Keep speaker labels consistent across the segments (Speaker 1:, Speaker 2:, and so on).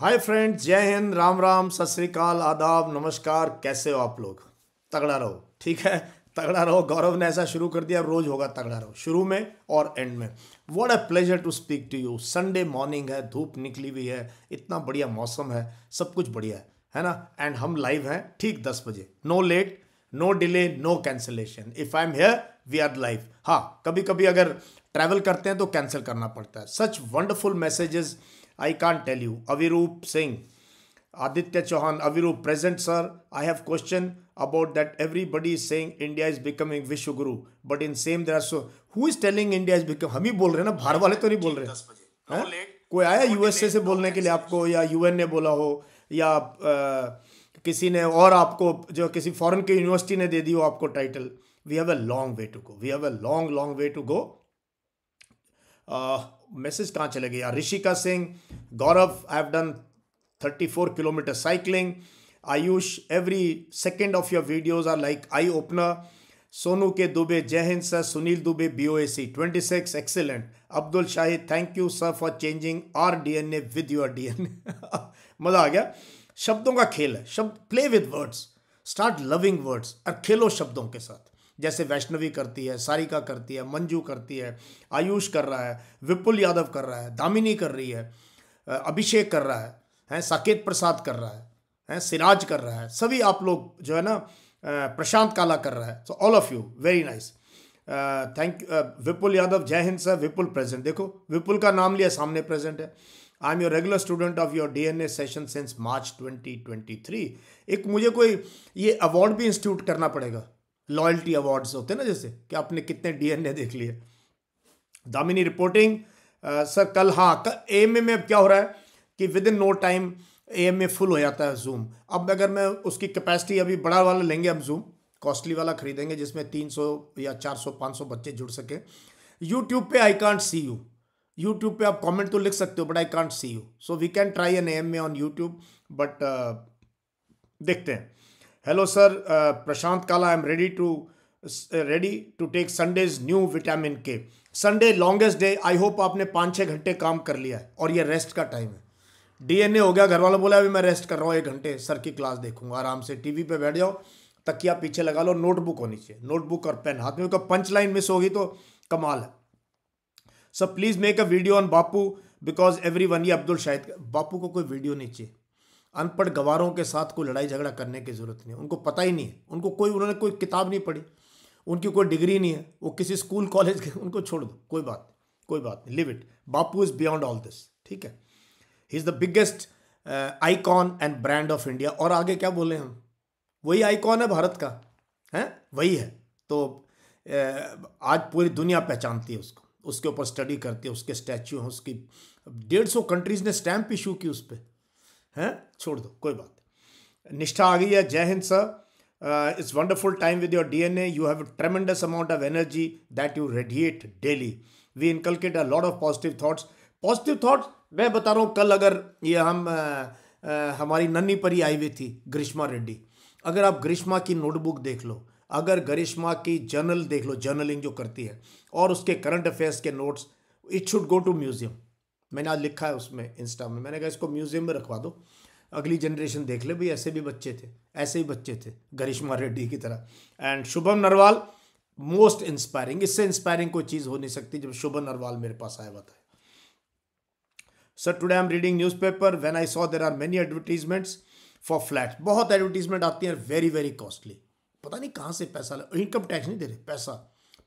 Speaker 1: Hi friends जय हिंद राम राम सत श्रीकाल आदाब नमस्कार कैसे हो आप लोग तगड़ा रहो ठीक है तगड़ा रहो गौरव ने ऐसा शुरू कर दिया रोज होगा तगड़ा रहो शुरू में और एंड में what a pleasure to speak to you Sunday morning है धूप निकली हुई है इतना बढ़िया मौसम है सब कुछ बढ़िया है है ना एंड हम लाइव हैं ठीक दस बजे no late no delay no cancellation if I am here we are live हाँ कभी कभी अगर ट्रैवल करते हैं तो कैंसिल करना पड़ता है such wonderful messages I can't tell you Avirup Singh Aditya Chauhan Avirup present sir I have question about that everybody saying India is becoming vishwa guru but in same there so who is telling India is become हम ही बोल रहे हैं ना बाहर वाले तो नहीं बोल रहे हैं कोई आया यूएसए से बोलने के लिए आपको या यूएन ने बोला हो या किसी ने और आपको जो किसी फॉरन की यूनिवर्सिटी ने दे दी हो आपको title we have a long way to go we have a long long way to go message कहाँ चले गए Rishika Singh Gaurav I have done 34 kilometre cycling Ayush every second of your videos are like eye opener Sonu K Dubey jai Hind sir Sunil Dubey B O A C twenty six excellent Abdul Shahid thank you sir for changing R D N A with your D N A मज़ा आ गया शब्दों का खेल है शब्द play with words start loving words और खेलो शब्दों के साथ जैसे वैष्णवी करती है सारिका करती है मंजू करती है आयुष कर रहा है विपुल यादव कर रहा है दामिनी कर रही है अभिषेक कर रहा है हैं साकेत प्रसाद कर रहा है हैं सिराज कर रहा है सभी आप लोग जो है ना प्रशांत काला कर रहा है so all of you very nice thank you Vipul Yadav जय हिंद सर विपुल प्रेजेंट देखो विपुल का नाम लिया सामने प्रेजेंट है I am your regular student of your D N A session since March twenty twenty three एक मुझे कोई ये अवार्ड भी इंस्टीट्यूट करना पड़ेगा लॉयल्टी अवार्ड्स होते हैं ना जैसे कि आपने कितने डीएनए देख लिए दामिनी रिपोर्टिंग आ, सर कल हाँ ए एम में अब क्या हो रहा है कि within no time A M full हो जाता है जूम अब अगर मैं उसकी कैपेसिटी अभी बड़ा वाला लेंगे हम जूम कॉस्टली वाला खरीदेंगे जिसमें 300 या 400 500 बच्चे जुड़ सकें यूट्यूब पे I can't see you YouTube पे आप कमेंट तो लिख सकते हो but I can't see you so we can try N M A on YouTube but देखते हैं hello sir Prashant Kala I am ready to ready to take Sundays new vitamin K Sunday longest day I hope आपने पाँच छः घंटे काम कर लिया है और ये रेस्ट का टाइम है डीएनए हो गया घर वालों बोला अभी मैं रेस्ट कर रहा हूँ एक घंटे सर की क्लास देखूंगा आराम से टीवी पे बैठ जाओ तकिया पीछे लगा लो नोटबुक होनी चाहिए नोटबुक और पेन हाथ में पंच लाइन मिस होगी तो कमाल है sir please make a video on Bapu because everyone ये अब्दुल शाहिद बापू को कोई वीडियो नहीं चाहिए अनपढ़ गवारों के साथ कोई लड़ाई झगड़ा करने की ज़रूरत नहीं उनको पता ही नहीं है उनको कोई उन्होंने कोई किताब नहीं पढ़ी उनकी कोई डिग्री नहीं है वो किसी स्कूल कॉलेज के उनको छोड़ दो कोई बात नहीं कोई बात नहीं leave it Bapu is beyond all this ठीक है he is the biggest icon and brand of India और आगे क्या बोले हम वही आईकॉन है भारत का है वही है तो uh, आज पूरी दुनिया पहचानती है उसको उसके ऊपर स्टडी करती है उसके स्टैचू हैं उसकी डेढ़ सौ कंट्रीज़ ने स्टैम्प इशू की उस पर हैं छोड़ दो कोई बात नहीं निष्ठा आ गई है जय Hind sir it's wonderful time with your DNA you have tremendous amount of energy that you radiate daily we inculcate a lot of positive thoughts positive thoughts मैं बता रहा हूँ कल अगर ये हम आ, uh, आ, uh, हमारी नन्ही परी आई हुई थी ग्रीष्मा रेड्डी अगर आप ग्रीष्मा की नोटबुक देख लो अगर ग्रीष्मा की जर्नल देख लो जर्नलिंग जो करती है और उसके करंट अफेयर्स के notes it should go to museum मैंने आज लिखा है उसमें इंस्टा में मैंने कहा इसको म्यूज़ियम में रखवा दो अगली जनरेशन देख ले भाई ऐसे भी बच्चे थे ऐसे ही बच्चे थे गरिश्मा रेड्डी की तरह and Shubham Narwal most inspiring इससे इंस्पायरिंग कोई चीज़ हो नहीं सकती जब शुभम नरवाल मेरे पास आया हुआ था sir today I am reading newspaper when I saw there are many advertisements for flat बहुत एडवर्टीजमेंट आती हैं वेरी वेरी कॉस्टली पता नहीं कहाँ से पैसा इनकम टैक्स नहीं दे रहे पैसा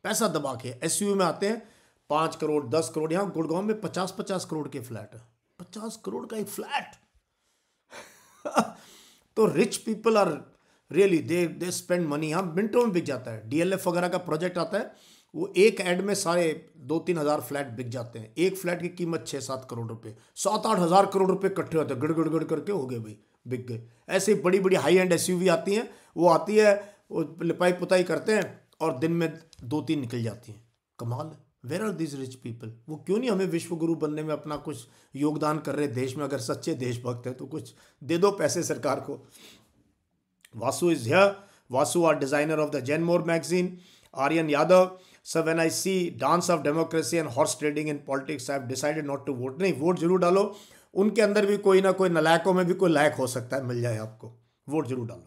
Speaker 1: पैसा दबा के एस में आते हैं पाँच करोड़ दस करोड़ यहाँ गुड़गांव में पचास पचास करोड़ के फ्लैट है पचास करोड़ का एक फ्लैट तो rich people are really they they spend money यहाँ मिनटों में बिक जाता है डीएलएफ वगैरह का प्रोजेक्ट आता है वो एक एड में सारे दो तीन हज़ार फ्लैट बिक जाते हैं एक फ्लैट की कीमत छः सात करोड़ रुपए सात आठ हज़ार करोड़ रुपए इकट्ठे होते हैं गड़गड़ गड़ करके हो गए भाई बिक गए ऐसे बड़ी बड़ी हाई एंड एस आती हैं वो आती है वो लिपाई पुताई करते हैं और दिन में दो तीन निकल जाती हैं कमाल है where are these rich people वो क्यों नहीं हमें विश्व गुरु बनने में अपना कुछ योगदान कर रहे देश में अगर सच्चे देशभक्त हैं तो कुछ दे दो पैसे सरकार को Vasu is here Vasu are designer of the Jain more magazine Aryan Yadav sir when I see dance of democracy and horse trading in politics I decided not to vote नहीं वोट जरूर डालो उनके अंदर भी कोई ना कोई नलायकों में भी कोई लायक हो सकता है मिल जाए आपको वोट जरूर डालो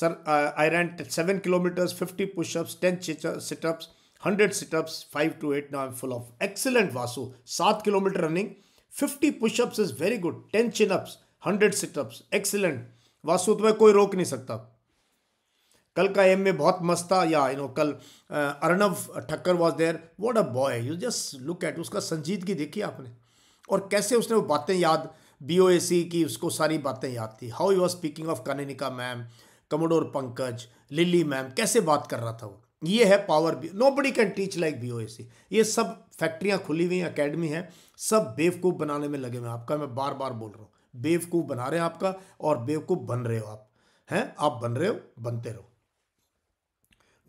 Speaker 1: sir I ran seven kilometres fifty pushups ten situps hundred situps five to eight now full of excellent Vasu सात kilometre running fifty pushups is very good ten chinups hundred situps excellent Vasu तुम्हें कोई रोक नहीं सकता कल का एम में बहुत मस्त था या यू नो कल Arnav Thakkar was there what a boy you just look at उसका संजीदगी देखी आपने और कैसे उसने वो बातें याद बी ओ ए सी की उसको सारी बातें याद थी how you are speaking of Kaninika ma'am commodore Pankaj Lily ma'am कैसे बात कर रहा था वो ये है power B nobody can teach like B O ये सब फैक्ट्रियाँ खुली हुई हैं अकेडमी हैं सब बेवकूफ़ बनाने में लगे हुए हैं आपका मैं बार बार बोल रहा हूँ बेवकूफ़ बना रहे हैं आपका और बेवकूफ़ बन रहे हो आप हैं आप बन रहे हो बनते रहो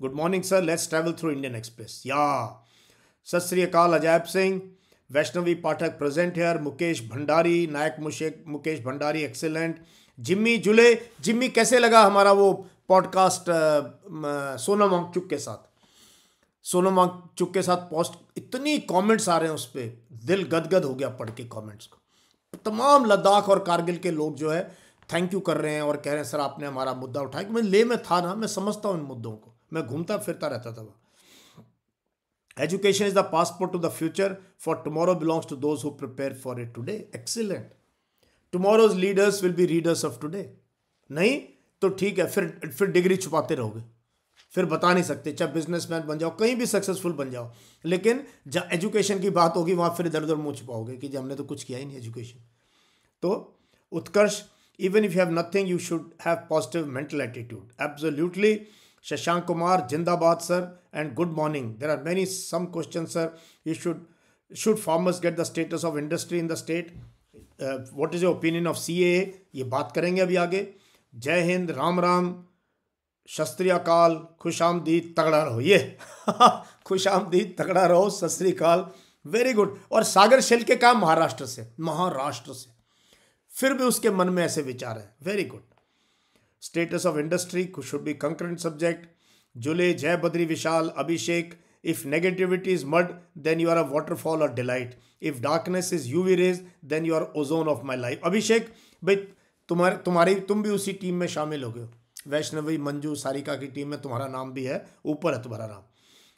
Speaker 1: good morning sir let's travel through Indian Express या सत श्री अकाल Singh Vaishnavi Pathak present here Mukesh Bhandari Nayak Mushek Mukesh Bhandari excellent Jimmy Jule Jimmy कैसे लगा हमारा वो पॉडकास्ट uh, सोनम वांगचुक के साथ सोनम वांगचुक के साथ पोस्ट इतनी कमेंट्स आ रहे हैं उस पर दिल गदगद हो गया पढ़ के कमेंट्स को तमाम लद्दाख और कारगिल के लोग जो है थैंक यू कर रहे हैं और कह रहे हैं सर आपने हमारा मुद्दा उठाया कि मैं ले में था ना मैं समझता हूँ इन मुद्दों को मैं घूमता फिरता रहता था वहाँ education is the passport to the future for tomorrow belongs to those who prepare for it today excellent tomorrow's leaders will be readers of today नहीं तो ठीक है फिर फिर डिग्री छुपाते रहोगे फिर बता नहीं सकते चाहे बिजनेसमैन बन जाओ कहीं भी सक्सेसफुल बन जाओ लेकिन जहाँ एजुकेशन की बात होगी वहाँ फिर इधर उधर मुँह छुपाओगे कि हमने तो कुछ किया ही नहीं एजुकेशन तो Utkarsh even if you have nothing you should have positive mental attitude absolutely Shashank Kumar जिंदाबाद sir and good morning there are many some question sir you should should farmers get the status of industry in the state what is your opinion of C A ये बात करेंगे अभी आगे जय हिंद राम राम शस्त्री अकाल खुश आमदीद तगड़ा रहो ये खुश आमदीद तगड़ा रहो शस्त्री अकाल वेरी गुड और सागर शेल के काम महाराष्ट्र से महाराष्ट्र से फिर भी उसके मन में ऐसे विचार है very good status of industry should be concurrent subject Jule जय Badri Vishal Abhishek if negativity is mud then you are a waterfall और delight if darkness is U V rays then you are ozone of my life Abhishek भाई तुम्हारे तुम्हारी तुम भी उसी team में शामिल हो गए वैष्णवी मंजू सारिका की टीम में तुम्हारा नाम भी है ऊपर है तुम्हारा नाम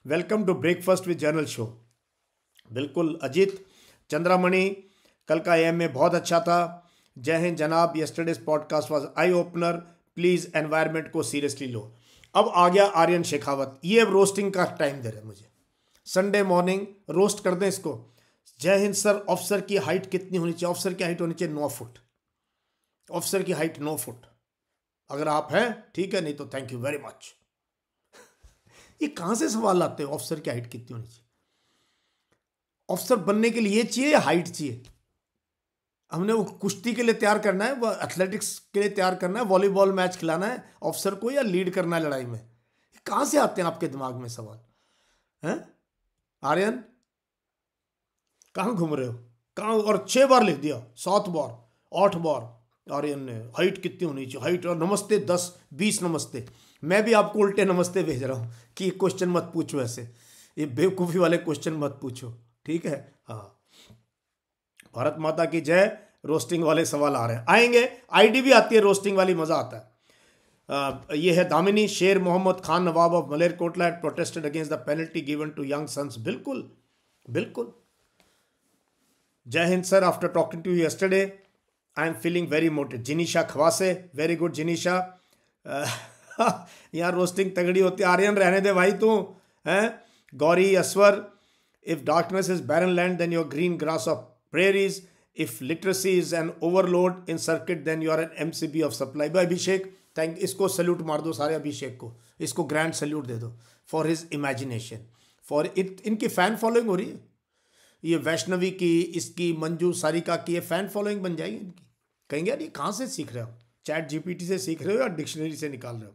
Speaker 1: welcome to breakfast with journal show बिल्कुल अजीत चंद्रामणि कल का एम ए बहुत अच्छा था जय हिंद जनाब yesterday's podcast was eye opener please environment को सीरियसली लो अब आ गया आर्यन शेखावत ये अब रोस्टिंग का टाइम दे रहे हैं मुझे संडे मॉर्निंग रोस्ट कर दें इसको जय हिंद सर ऑफिसर की हाइट कितनी होनी चाहिए ऑफिसर की हाइट होनी चाहिए नौ फुट ऑफिसर की हाइट नौ फुट अगर आप हैं ठीक है नहीं तो थैंक यू वेरी मच ये कहां से सवाल आते हैं ऑफिसर की हाइट कितनी होनी चाहिए ऑफिसर बनने के लिए चाहिए या हाइट चाहिए हमने वो कुश्ती के लिए तैयार करना है वह एथलेटिक्स के लिए तैयार करना है वॉलीबॉल मैच खिलाना है ऑफिसर को या लीड करना है लड़ाई में कहां से आते हैं आपके दिमाग में सवाल हैं आर्यन कहां घूम रहे हो कहा और छह बार लिख दिया सात बार आठ बार आर्यन ने हाइट कितनी होनी चाहिए हाइट और हाँ, नमस्ते दस बीस नमस्ते मैं भी आपको उल्टे नमस्ते भेज रहा हूँ कि क्वेश्चन मत पूछो ऐसे ये बेवकूफ़ी वाले क्वेश्चन मत पूछो ठीक है हाँ भारत माता की जय रोस्टिंग वाले सवाल आ रहे हैं आएंगे आईडी भी आती है रोस्टिंग वाली मज़ा आता है आ, ये है Damini Sher Mohammad Khan Nawab of Malerkotla at protested against the penalty given to young sons बिल्कुल बिल्कुल जय Hind sir after talking to you yesterday I am feeling very motive Jinisha Khawase very good Jinisha यहाँ रोस्टिंग तगड़ी होती आर्यन रहने दे भाई तू हैं Gauri Aswar if darkness is barren land then your green grass of prairies if literacy is an overload in circuit then you are an M C B of supply by Abhishek thank इसको salute मार दो सारे अभिषेक को इसको ग्रैंड सल्यूट दे दो for his imagination for इत इनकी fan following हो रही है ये वैष्णवी की इसकी मंजू सारिका की ये फ़ैन फॉलोइंग बन जाएगी इनकी कहेंगे यार ये कहाँ से सीख रहे हो चैट जीपीटी से सीख रहे हो या डिक्शनरी से निकाल रहे हो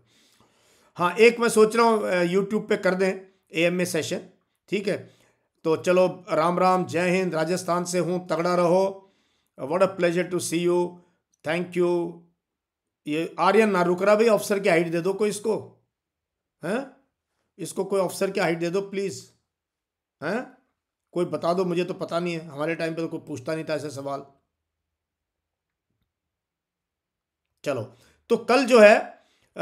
Speaker 1: हाँ एक मैं सोच रहा हूँ यूट्यूब पे कर दें एएमए एम ए सेशन ठीक है तो चलो राम राम जय हिंद राजस्थान से हूँ तगड़ा रहो what a pleasure to see you thank you ये आर्यन नारुकरा भाई ऑफिसर की हाइट दे दो कोई इसको हैं इसको कोई ऑफिसर की हाइट दे दो प्लीज़ हैं कोई बता दो मुझे तो पता नहीं है हमारे टाइम पे तो कोई पूछता नहीं था ऐसे सवाल चलो तो कल जो है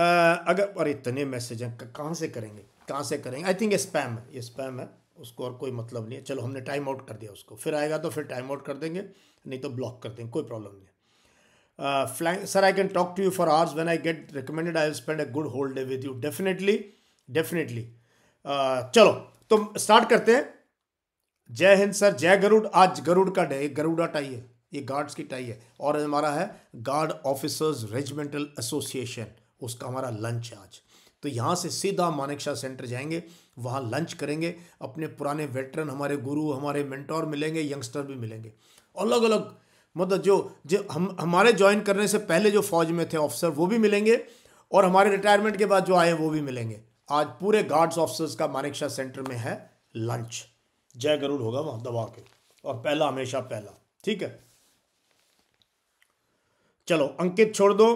Speaker 1: अगर और इतने मैसेज हैं कहाँ से करेंगे कहाँ से करेंगे आई थिंक ये स्पैम है ये स्पैम है उसको और कोई मतलब नहीं है चलो हमने टाइम आउट कर दिया उसको फिर आएगा तो फिर टाइम आउट कर देंगे नहीं तो ब्लॉक कर देंगे कोई प्रॉब्लम नहीं फ्लैंग sir I can talk to you for hours when I get recommended I spend a good whole day with you definitely definitely चलो तो स्टार्ट करते हैं जय हिंद सर जय गरुड़ आज गरुड़ का डे गरुड़ा टाइए ये गार्ड्स की टाई है और हमारा है गार्ड ऑफिसर्स रेजिमेंटल एसोसिएशन उसका हमारा लंच है आज तो यहाँ से सीधा मानेकशाह सेंटर जाएंगे वहाँ लंच करेंगे अपने पुराने वेटरन हमारे गुरु हमारे मेंटोर मिलेंगे यंगस्टर भी मिलेंगे अलग अलग मतलब जो जो हम हमारे ज्वाइन करने से पहले जो फौज में थे ऑफिसर वो भी मिलेंगे और हमारे रिटायरमेंट के बाद जो आए वो भी मिलेंगे आज पूरे गार्ड्स ऑफिसर्स का मानेकशाह सेंटर में है लंच जय गरुड़ होगा वहाँ दबा के और पहला हमेशा पहला ठीक है चलो अंकित छोड़ दो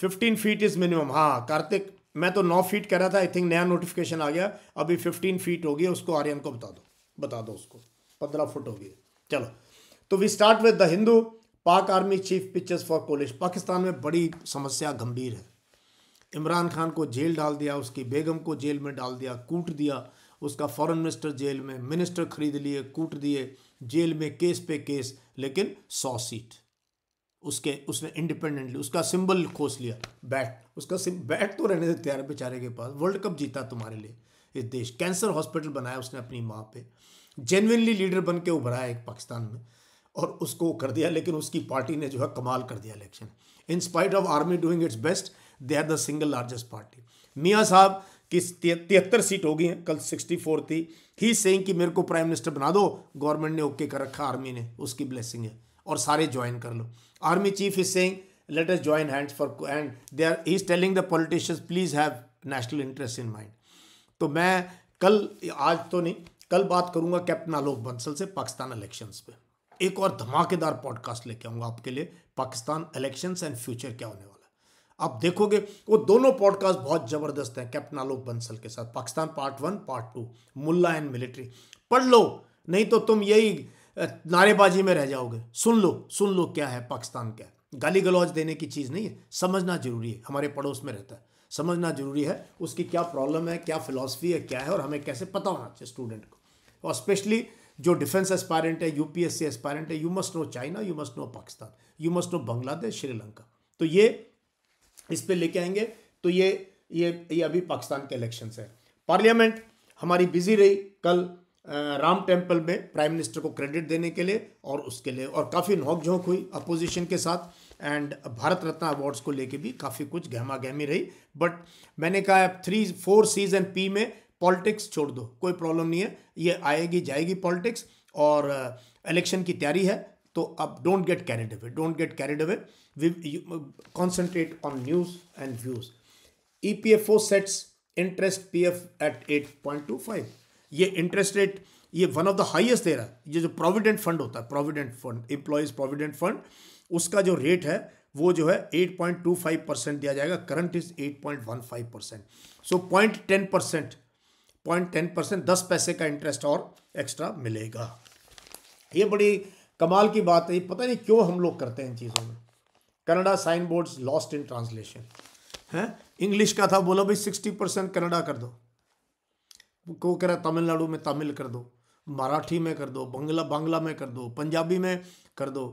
Speaker 1: फिफ्टीन फीट इज़ मिनिमम हाँ कार्तिक मैं तो नौ फीट कह रहा था आई थिंक नया नोटिफिकेशन आ गया अभी फिफ्टीन फीट हो उसको आर्यन को बता दो बता दो उसको पंद्रह फुट हो चलो तो we start with the Hindu Pak army chief pictures for college Pakistan में बड़ी समस्या गंभीर है इमरान खान को जेल डाल दिया उसकी बेगम को जेल में डाल दिया कूट दिया उसका फॉरेन मिनिस्टर जेल में मिनिस्टर खरीद लिए कूट दिए जेल में केस पे केस लेकिन सौ सीट उसके उसने इंडिपेंडेंटली उसका सिंबल खोस लिया बैट उसका बैट तो रहने से तैयार बेचारे के पास वर्ल्ड कप जीता तुम्हारे लिए इस देश कैंसर हॉस्पिटल बनाया उसने अपनी माँ पे जेनविनली लीडर बन के उभरा एक पाकिस्तान में और उसको कर दिया लेकिन उसकी पार्टी ने जो है कमाल कर दिया election in spite of army doing its best they are the single largest party मियाँ साहब की तिहत्तर सीट हो गई हैं कल सिक्सटी फोर थी ही सेंग कि मेरे को प्राइम मिनिस्टर बना दो गवर्नमेंट ने ओके कर रखा आर्मी ने उसकी ब्लेसिंग है और सारे ज्वाइन कर लो Army chief is saying, let us join hands for and they are he is telling the politicians please have national interest in mind. तो मैं कल आज तो नहीं कल बात करूंगा कैप्टन आलोक बंसल से पाकिस्तान इलेक्शंस पे एक और धमाकेदार पॉडकास्ट लेके आऊँगा आपके लिए पाकिस्तान इलेक्शंस एंड फ्यूचर क्या होने वाला है आप देखोगे वो दोनों पॉडकास्ट बहुत ज़बरदस्त हैं कैप्टन आलोक बंसल के साथ Pakistan part one part two मुल्ला एंड मिलिट्री पढ़ लो नहीं तो तुम यही नारेबाजी में रह जाओगे सुन लो सुन लो क्या है पाकिस्तान क्या है गाली गलौज देने की चीज़ नहीं है समझना ज़रूरी है हमारे पड़ोस में रहता है समझना ज़रूरी है उसकी क्या प्रॉब्लम है क्या फिलासफी है क्या है और हमें कैसे पता होना चाहिए स्टूडेंट को और स्पेशली जो डिफेंस एस्पायरेंट है यूपीएससी एस्पायरेंट है you must know China you must know Pakistan you must know Bangladesh Sri Lanka तो ये इस पर लेके आएंगे तो ये ये ये अभी पाकिस्तान के इलेक्शन है पार्लियामेंट हमारी बिजी रही कल राम टेम्पल में प्राइम मिनिस्टर को क्रेडिट देने के लिए और उसके लिए और काफ़ी नोकझोंक झोंक हुई अपोजिशन के साथ एंड भारत रत्न अवार्ड्स को लेके भी काफ़ी कुछ गहमा गहमी रही बट मैंने कहा थ्री फोर सीजन पी में पॉलिटिक्स छोड़ दो कोई प्रॉब्लम नहीं है ये आएगी जाएगी पॉलिटिक्स और इलेक्शन की तैयारी है तो अब don't get carried away don't get carried away concentrate on news and views E P F O sets interest P F eight eight point two five ये इंटरेस्ट रेट ये वन ऑफ द हाइएस्ट दे रहा है ये जो provident fund होता है provident fund employees provident fund उसका जो रेट है वो जो है 8.25 परसेंट दिया जाएगा current is 8.15 percent so point ten percent point ten percent दस पैसे का इंटरेस्ट और एक्स्ट्रा मिलेगा ये बड़ी कमाल की बात है पता नहीं क्यों हम लोग करते हैं इन चीज़ों में Canada sign boards lost in translation हैं इंग्लिश का था बोलो भाई सिक्सटी परसेंट कनाडा कर दो को कह रहा है तमिलनाडु में तमिल कर दो मराठी में कर दो बंगला बांग्ला में कर दो पंजाबी में कर दो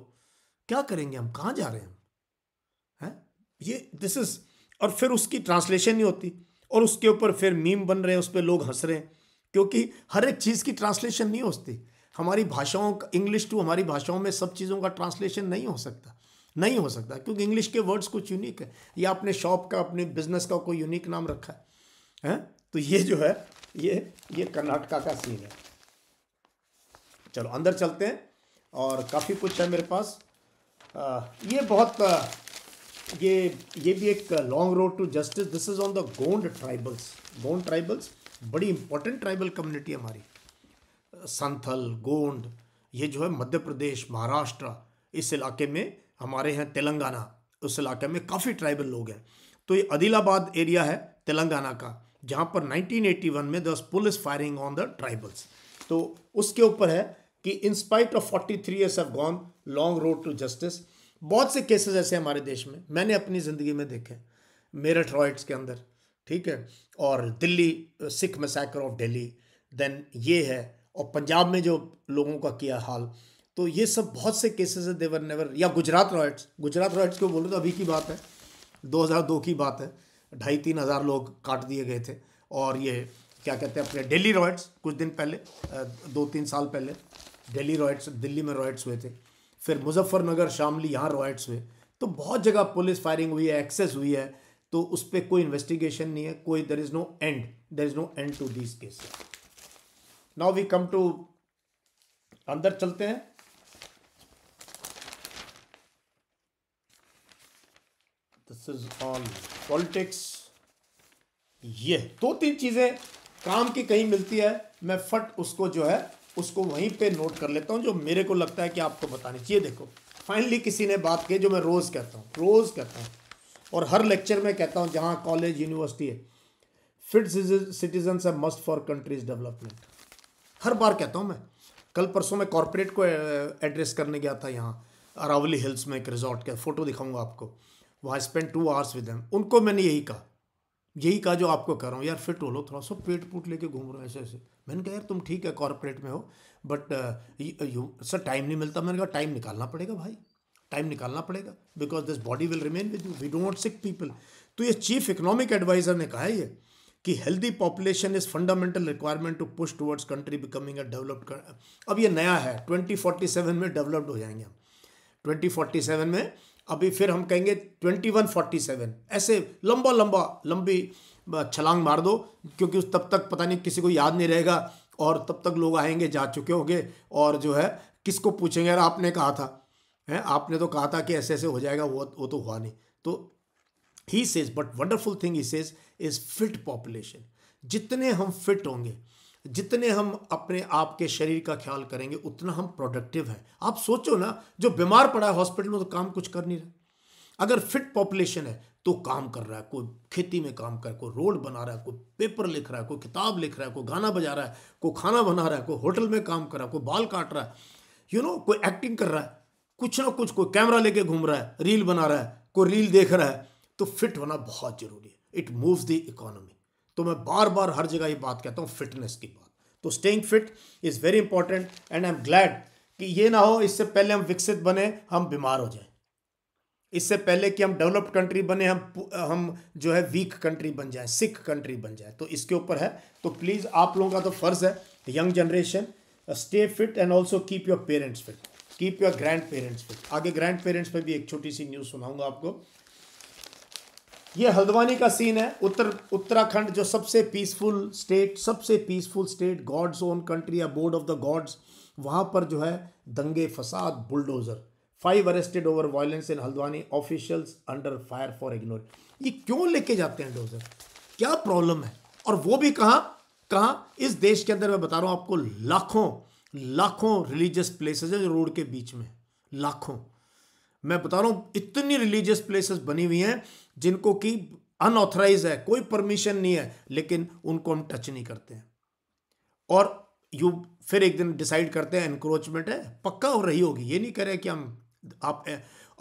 Speaker 1: क्या करेंगे हम कहाँ जा रहे हैं हम हैं ये दिस इज और फिर उसकी ट्रांसलेशन नहीं होती और उसके ऊपर फिर मीम बन रहे हैं उस पर लोग हंस रहे हैं क्योंकि हर एक चीज़ की ट्रांसलेशन नहीं होती हमारी भाषाओं का इंग्लिश टू हमारी भाषाओं में सब चीज़ों का ट्रांसलेशन नहीं हो सकता नहीं हो सकता क्योंकि इंग्लिश के वर्ड्स कुछ यूनिक है या अपने शॉप का अपने बिजनेस का कोई यूनिक नाम रखा है हैं तो ये जो है ये ये कर्नाटका का सीन है चलो अंदर चलते हैं और काफ़ी कुछ है मेरे पास आ, ये बहुत आ, ये ये भी एक long road to justice this is on the Gond tribals Gond tribals बड़ी इंपॉर्टेंट ट्राइबल कम्युनिटी हमारी संथल गोंड ये जो है मध्य प्रदेश महाराष्ट्र इस इलाके में हमारे यहाँ तेलंगाना उस इलाके में काफ़ी ट्राइबल लोग हैं तो ये आदिलाबाद एरिया है तेलंगाना का जहाँ पर 1981 में दस police firing on the tribals तो उसके ऊपर है कि in spite of forty three years have gone long road to justice बहुत से केसेस ऐसे हमारे देश में मैंने अपनी ज़िंदगी में देखे मेरठ रॉयट्स के अंदर ठीक है और Delhi Sikh massacre of Delhi then ये है और पंजाब में जो लोगों का किया हाल तो ये सब बहुत से केसेस है देवर नेवर या गुजरात रॉयट्स गुजरात रॉयट्स को बोलो तो अभी की बात है 2002 की बात है ढाई तीन हज़ार लोग काट दिए गए थे और ये क्या कहते हैं अपने डेली रॉयट्स कुछ दिन पहले दो तीन साल पहले डेली रॉयट्स दिल्ली में रॉयट्स हुए थे फिर मुजफ्फरनगर शामली यहाँ रॉयट्स हुए तो बहुत जगह पुलिस फायरिंग हुई है एक्सेस हुई है तो उस पर कोई इन्वेस्टिगेशन नहीं है कोई there is no end there is no end to this case now we come to अंदर चलते हैं दिस इज ऑन पॉलिटिक्स ये दो तीन चीज़ें काम की कहीं मिलती है मैं फट उसको जो है उसको वहीं पे नोट कर लेता हूँ जो मेरे को लगता है कि आपको बतानी चाहिए देखो फाइनली किसी ने बात की जो मैं रोज़ कहता हूँ रोज़ कहता हूँ और हर लेक्चर में कहता हूं जहां कॉलेज यूनिवर्सिटी है फिट सिटीजन है मस्ट फॉर कंट्रीज डेवलपमेंट हर बार कहता हूँ मैं कल परसों में कॉरपोरेट को एड्रेस करने गया था यहाँ अरावली हिल्स में एक रिजॉर्ट का फ़ोटो दिखाऊंगा आपको why spend two hours with them उनको मैंने यही कहा यही कहा जो आपको कर रहा हूँ यार फिट हो लो थोड़ा सा पेट पूट लेके घूम रहे हो ऐसे ऐसे मैंने कहा यार तुम ठीक है कॉरपोरेट में हो बट यू सर टाइम नहीं मिलता मैंने कहा टाइम निकालना पड़ेगा भाई टाइम निकालना पड़ेगा because this body will remain with you we don't sick people तो ये चीफ इकोनॉमिक एडवाइजर ने कहा ये कि healthy population is fundamental requirement to push towards country becoming a developed अब ये नया है ट्वेंटी फोर्टी सेवन में डेवलप्ड हो जाएंगे हम ट्वेंटी फोर्टी सेवन में अभी फिर हम कहेंगे ट्वेंटी वन फोर्टी सेवन ऐसे लंबा लंबा लंबी छलांग मार दो क्योंकि उस तब तक पता नहीं किसी को याद नहीं रहेगा और तब तक लोग आएंगे जा चुके होंगे और जो है किसको पूछेंगे यार आपने कहा था है आपने तो कहा था कि ऐसे ऐसे हो जाएगा वो वो तो हुआ नहीं तो he says but wonderful thing he says is fit population जितने हम फिट होंगे जितने हम अपने आप के शरीर का ख्याल करेंगे उतना हम प्रोडक्टिव हैं आप सोचो ना जो बीमार पड़ा है हॉस्पिटल में तो काम कुछ कर नहीं रहा अगर फिट पॉपुलेशन है तो काम कर रहा है कोई खेती में काम कर कोई रोड बना रहा है कोई पेपर लिख रहा है कोई किताब लिख रहा है कोई गाना बजा रहा है कोई खाना बना रहा है कोई होटल में काम कर रहा है कोई बाल काट रहा है यू नो कोई एक्टिंग कर रहा है कुछ ना कुछ कोई कैमरा लेके घूम रहा है रील बना रहा है कोई रील देख रहा है तो फिट होना बहुत जरूरी है इट मूव्स द इकोनॉमी तो मैं बार बार हर जगह ये बात कहता हूँ फिटनेस की बात तो staying fit is very important and I am glad कि ये ना हो इससे पहले हम विकसित बने हम बीमार हो जाए इससे पहले कि हम डेवलप्ड कंट्री बने हम हम जो है वीक कंट्री बन जाए सिक कंट्री बन जाए तो इसके ऊपर है तो प्लीज़ आप लोगों का तो फ़र्ज़ है young generation stay fit and also keep your parents fit keep your grandparents fit आगे ग्रैंड पेरेंट्स पर भी एक छोटी सी न्यूज़ सुनाऊंगा आपको ये हल्द्वानी का सीन है उत्तर उत्तराखंड जो सबसे पीसफुल स्टेट सबसे peaceful state God's own country या बोर्ड ऑफ द गॉड्स वहाँ पर जो है दंगे फसाद bulldozer five arrested over violence in Haldwani officials under fire for ignore ये क्यों लेके जाते हैं डोजर क्या प्रॉब्लम है और वो भी कहाँ कहाँ इस देश के अंदर मैं बता रहा हूँ आपको लाखों लाखों रिलीजियस प्लेसेज हैं जो रोड के बीच में लाखों मैं बता रहा हूँ इतनी रिलीजियस प्लेसेस बनी हुई हैं जिनको कि अनऑथराइज है कोई परमिशन नहीं है लेकिन उनको हम टच नहीं करते हैं और यू फिर एक दिन डिसाइड करते हैं इंक्रोचमेंट है पक्का हो रही होगी ये नहीं करे कि हम आप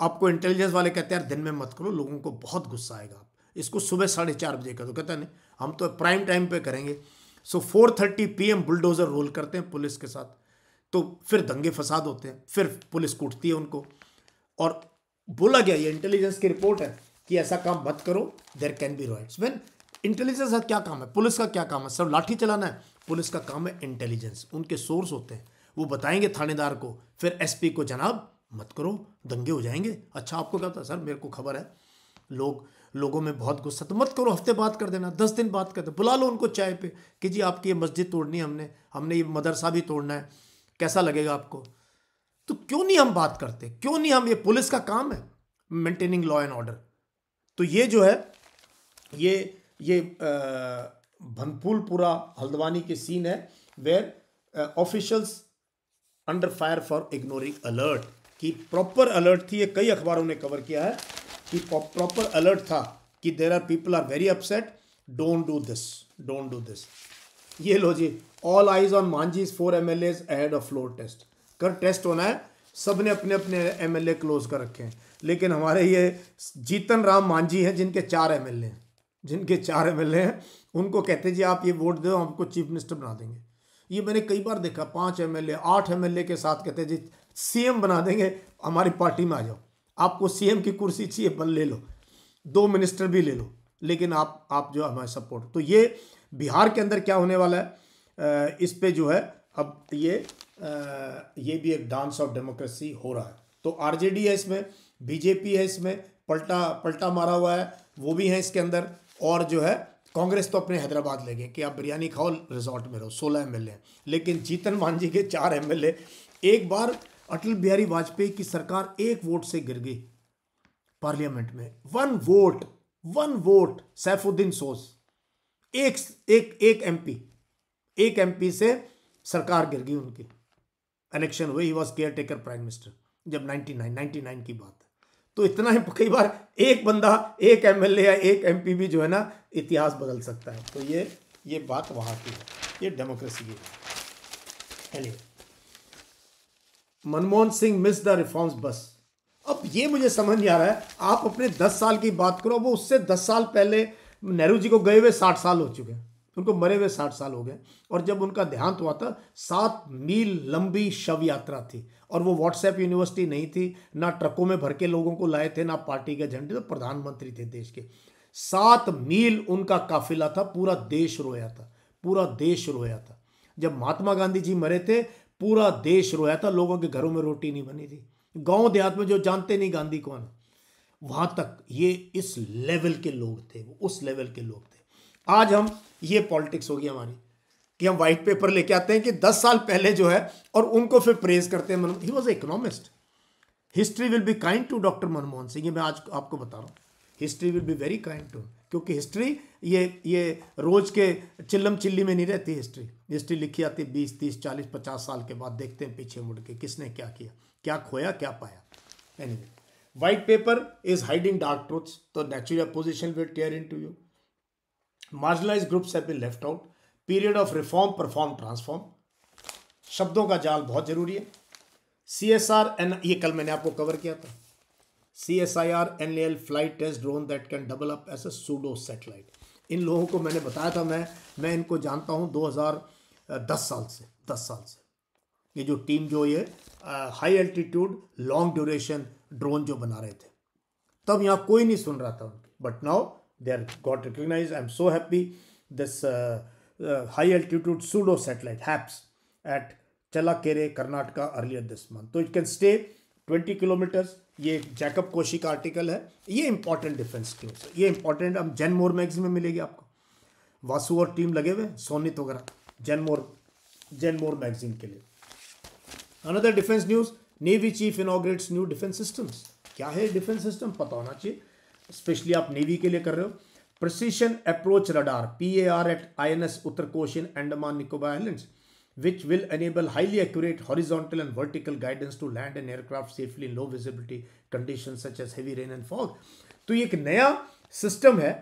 Speaker 1: आपको इंटेलिजेंस वाले कहते हैं यार दिन में मत करो लोगों को बहुत गुस्सा आएगा आप इसको सुबह साढ़े चार बजे का दो कहता नहीं हम तो प्राइम टाइम पे करेंगे so four thirty p m bulldozer roll करते हैं पुलिस के साथ तो फिर दंगे फसाद होते हैं फिर पुलिस कूटती है उनको और बोला गया ये इंटेलिजेंस की रिपोर्ट है कि ऐसा काम मत करो there can be riots when intelligence का क्या काम है पुलिस का क्या काम है सब लाठी चलाना है पुलिस का काम है इंटेलिजेंस उनके सोर्स होते हैं वो बताएंगे थानेदार को फिर एसपी को जनाब मत करो दंगे हो जाएंगे अच्छा आपको क्या पता सर मेरे को खबर है लोग लोगों में बहुत गुस्सा तो मत करो हफ्ते बात कर देना दस दिन बात कर दो बुला लो उनको चाय पे कि जी आपकी ये मस्जिद तोड़नी है हमने हमने ये मदरसा भी तोड़ना है कैसा लगेगा आपको तो क्यों नहीं हम बात करते क्यों नहीं हम ये पुलिस का काम है मेंटेनिंग लॉ एंड ऑर्डर तो ये जो है ये ये भनपुलपुरा हल्द्वानी के सीन है where officials under fire for ignoring alert कि प्रॉपर अलर्ट थी ये कई अखबारों ने कवर किया है कि प्रॉपर अलर्ट था कि there are people are very upset don't do this don't do this ये लो जी all eyes on Manjhi's four M L As ahead of floor test कर टेस्ट होना है सब ने अपने अपने एम क्लोज कर रखे हैं लेकिन हमारे ये जीतन राम मांझी हैं जिनके चार एम हैं जिनके चार एम हैं उनको कहते हैं जी आप ये वोट दो हमको चीफ मिनिस्टर बना देंगे ये मैंने कई बार देखा पाँच एम एल आठ एम के साथ कहते हैं जी सी बना देंगे हमारी पार्टी में आ जाओ आपको सी की कुर्सी चाहिए बल ले लो दो मिनिस्टर भी ले लो लेकिन आप आप जो हमारे सपोर्ट तो ये बिहार के अंदर क्या होने वाला है इस पर जो है अब ये ये भी एक डांस ऑफ डेमोक्रेसी हो रहा है तो आरजेडी है इसमें बीजेपी है इसमें पलटा पलटा मारा हुआ है वो भी है इसके अंदर और जो है कांग्रेस तो अपने हैदराबाद ले गए कि आप बिरयानी खाओ रिजॉर्ट में रहो सोलह एम हैं लेकिन जीतन मांझी के चार एम एक बार अटल बिहारी वाजपेयी की सरकार एक वोट से गिर गई पार्लियामेंट में one vote one vote Saifuddin Soz एक एक एक एमपी एक एमपी से सरकार गिर गई उनकी इलेक्शन हुए he was caretaker prime minister जब 99 99 की बात तो इतना ही कई बार एक बंदा एक एमएलए या एक एम भी जो है ना इतिहास बदल सकता है तो ये ये बात वहाँ की है ये डेमोक्रेसी की है चलिए Manmohan Singh miss the reforms बस अब ये मुझे समझ नहीं आ रहा है आप अपने दस साल की बात करो वो उससे दस साल पहले नेहरू जी को गए हुए साठ साल हो चुके हैं उनको मरे हुए साठ साल हो गए और जब उनका देहांत हुआ था सात मील लंबी शव यात्रा थी और वो व्हाट्सएप यूनिवर्सिटी नहीं थी ना ट्रकों में भर के लोगों को लाए थे ना पार्टी के झंडे तो प्रधानमंत्री थे देश के सात मील उनका काफिला था पूरा देश रोया था पूरा देश रोया था जब महात्मा गांधी जी मरे थे पूरा देश रोया था लोगों के घरों में रोटी नहीं बनी थी गांव देहात में जो जानते नहीं गांधी कौन वहां तक ये इस लेवल के लोग थे वो उस लेवल के लोग थे आज हम ये पॉलिटिक्स होगी हमारी कि हम वाइट पेपर लेके आते हैं कि दस साल पहले जो है और उनको फिर प्रेज करते हैं Manmohan he was a economist history will be kind to doctor Manmohan Singh ये मैं आज आपको बता रहा हूँ history will be very kind to क्योंकि हिस्ट्री ये ये रोज के चिल्लम चिल्ली में नहीं रहती हिस्ट्री हिस्ट्री लिखी आती बीस तीस चालीस पचास साल के बाद देखते हैं पीछे मुड़ के किसने क्या किया क्या खोया क्या पाया any white paper is hiding dark truth तो natural opposition will tear into you marginalized groups have been left out period of reform perform transform शब्दों का जाल बहुत जरूरी है सी एस आर एन ये कल मैंने आपको कवर किया था C S I R N L flight test drone that can double up as a pseudo satellite इन लोगों को मैंने बताया था मैं मैं इनको जानता हूँ 2010 साल से 10 साल से ये जो टीम जो ये high altitude long duration drone जो बना रहे थे तब यहाँ कोई नहीं सुन रहा था उनकी but now They are got recognized. I'm so happy. This uh, uh, high altitude pseudo satellite HAPS at Chalakere, Karnataka earlier this month. So it can stay 20 kilometres ये जैकब कोशी का आर्टिकल है ये इंपॉर्टेंट डिफेंस क्लोज है ये important हम जैन मोर magazine में मिलेगी आपको वासु और टीम लगे हुए सोनित वगैरह जैन मोर जैन मोर मैगजीन के लिए another defence news navy chief inaugurates new defence systems क्या है डिफेंस सिस्टम पता होना चाहिए स्पेशली आप नेवी के लिए कर रहे हो precision approach radar P A R at I N S उत्तर कोशिन Andaman Nicobar island which will enable highly accurate horizontal and vertical guidance to land and aircraft safely low visibility condition such as heavy rain and fog तो ये एक नया system है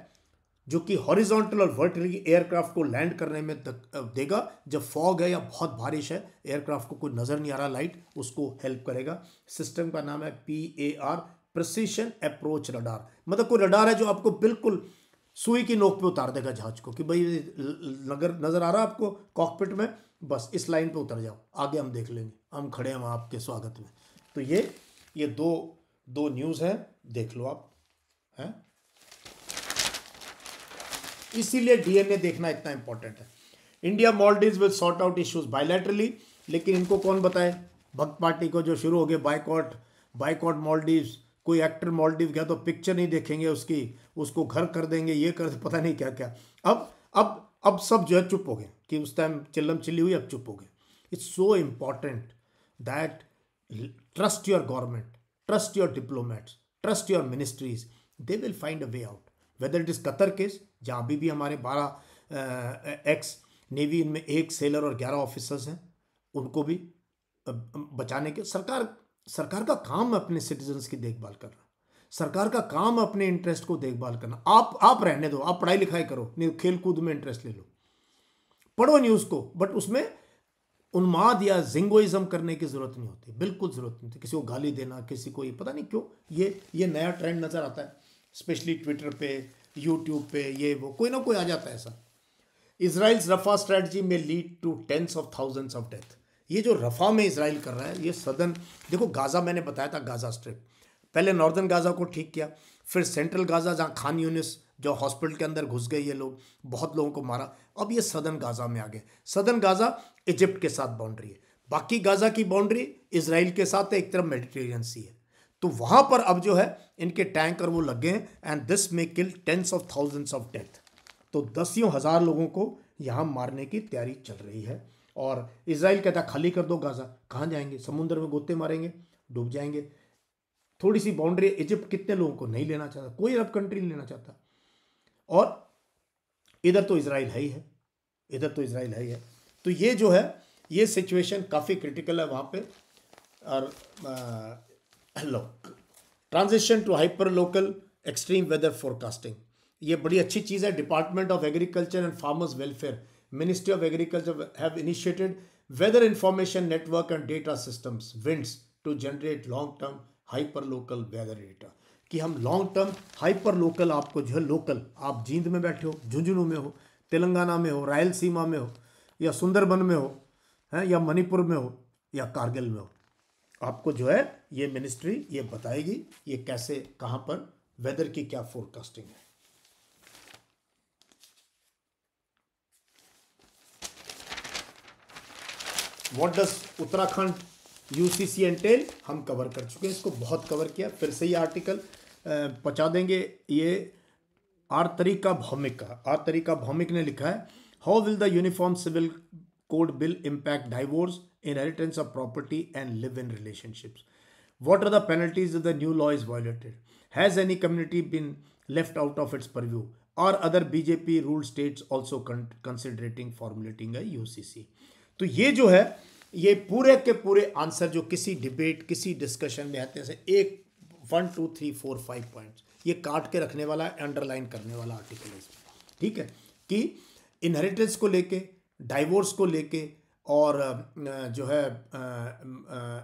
Speaker 1: जो कि horizontal और वर्टिकली एयरक्राफ्ट को लैंड करने में देगा जब फॉग है या बहुत बारिश है एयरक्राफ्ट को कोई नज़र नहीं आ रहा लाइट उसको हेल्प करेगा सिस्टम का नाम है P A R precision approach radar मतलब कोई रडार है जो आपको बिल्कुल सुई की नोक पे उतार देगा जहाज को कि भाई नगर नज़र आ रहा है आपको कॉकपिट में बस इस लाइन पे उतर जाओ आगे हम देख लेंगे हम खड़े हैं वहाँ आपके स्वागत में तो ये ये दो दो न्यूज़ हैं देख लो आप हैं इसीलिए डीएनए देखना इतना इंपॉर्टेंट है India Maldives will sort out issues bilaterally लेकिन इनको कौन बताए भक्त पार्टी को जो शुरू हो गए बायकॉट बाइकआउट मॉलडीव्स कोई एक्टर मॉलडीव गया तो पिक्चर नहीं देखेंगे उसकी उसको घर कर देंगे ये कर पता नहीं क्या क्या अब अब अब सब जो है चुप हो गए कि उस टाइम चिल्लम चिल्ली हुई अब चुप हो गए it's so important that trust your government trust your diplomats trust your ministries they will find a way out whether it is Qatar case जहाँ अभी भी हमारे बारह एक्स नेवी इनमें एक सेलर और ग्यारह ऑफिसर्स हैं उनको भी बचाने के सरकार सरकार का काम है अपने सिटीजन्स की देखभाल करना सरकार का काम है अपने इंटरेस्ट को देखभाल करना आप आप रहने दो आप पढ़ाई लिखाई करो नहीं तो खेल कूद में इंटरेस्ट ले लो पढ़ो न्यूज़ को बट उसमें उन्माद या जिंगोइज्म करने की ज़रूरत नहीं होती बिल्कुल ज़रूरत नहीं होती किसी को गाली देना किसी को ये पता नहीं क्यों ये ये नया ट्रेंड नज़र आता है स्पेशली ट्विटर पे यूट्यूब पे ये वो कोई ना कोई आ जाता है ऐसा इसराइल्स रफा स्ट्रेटजी में lead to tens of thousands of death ये जो रफा में इसराइल कर रहा है ये सदन देखो गाज़ा मैंने बताया था गाज़ा स्ट्रिप पहले नॉर्दर्न गाज़ा को ठीक किया फिर सेंट्रल गाज़ा जहाँ खान यूनिस जो हॉस्पिटल के अंदर घुस गए ये लोग बहुत लोगों को मारा अब ये सदन गाज़ा में आ गए सदन गाज़ा इजिप्ट के साथ बाउंड्री है बाकी गाज़ा की बाउंड्री इसराइल के साथ है एक तरफ मेडिटेरियन सी है तो वहाँ पर अब जो है इनके टैंक और वो लग गए and this may kill tens of thousands of death तो दसियों हज़ार लोगों को यहाँ मारने की तैयारी चल रही है और इसराइल कहता खाली कर दो गाज़ा कहाँ जाएंगे समुद्र में गोते मारेंगे डूब जाएंगे थोड़ी सी बाउंड्री इजिप्ट कितने लोगों को नहीं लेना चाहता कोई अरब कंट्री नहीं लेना चाहता और इधर तो इसराइल है ही है इधर तो इसराइल है ही है तो ये जो है ये सिचुएशन काफ़ी क्रिटिकल है वहाँ पे और transition to hyper local extreme weather forecasting ये बड़ी अच्छी चीज़ है department of agriculture and farmers welfare Ministry of Agriculture have initiated weather information network and data systems, WINDS, to generate long-term hyperlocal weather data कि हम long term hyper local आपको जो है लोकल आप जींद में बैठे हो झुंझुनू में हो तेलंगाना में हो रायलसीमा में हो या सुंदरबन में हो हैं या मणिपुर में हो या कारगिल में हो आपको जो है ये मिनिस्ट्री ये बताएगी ये कैसे कहाँ पर वेदर की क्या फोरकास्टिंग है what does Uttarakhand UCC entail हम कवर कर चुके हैं इसको बहुत कवर किया फिर से ये आर्टिकल पहुँचा देंगे ये आर तरीका भौमिक का आर तरीका भौमिक ने लिखा है how will the uniform civil code bill impact divorce inheritance of property and live in relationships what are the penalties the new law is violated has any community been left out of its purview other BJP rule states also considerating formulating a U C C तो ये जो है ये पूरे के पूरे answer जो किसी डिबेट किसी डिस्कशन में आते हैं एक one two three four five points ये काट के रखने वाला है अंडरलाइन करने वाला आर्टिकल है ठीक है कि इनहेरिटेंस को लेके डाइवोर्स को लेके और जो है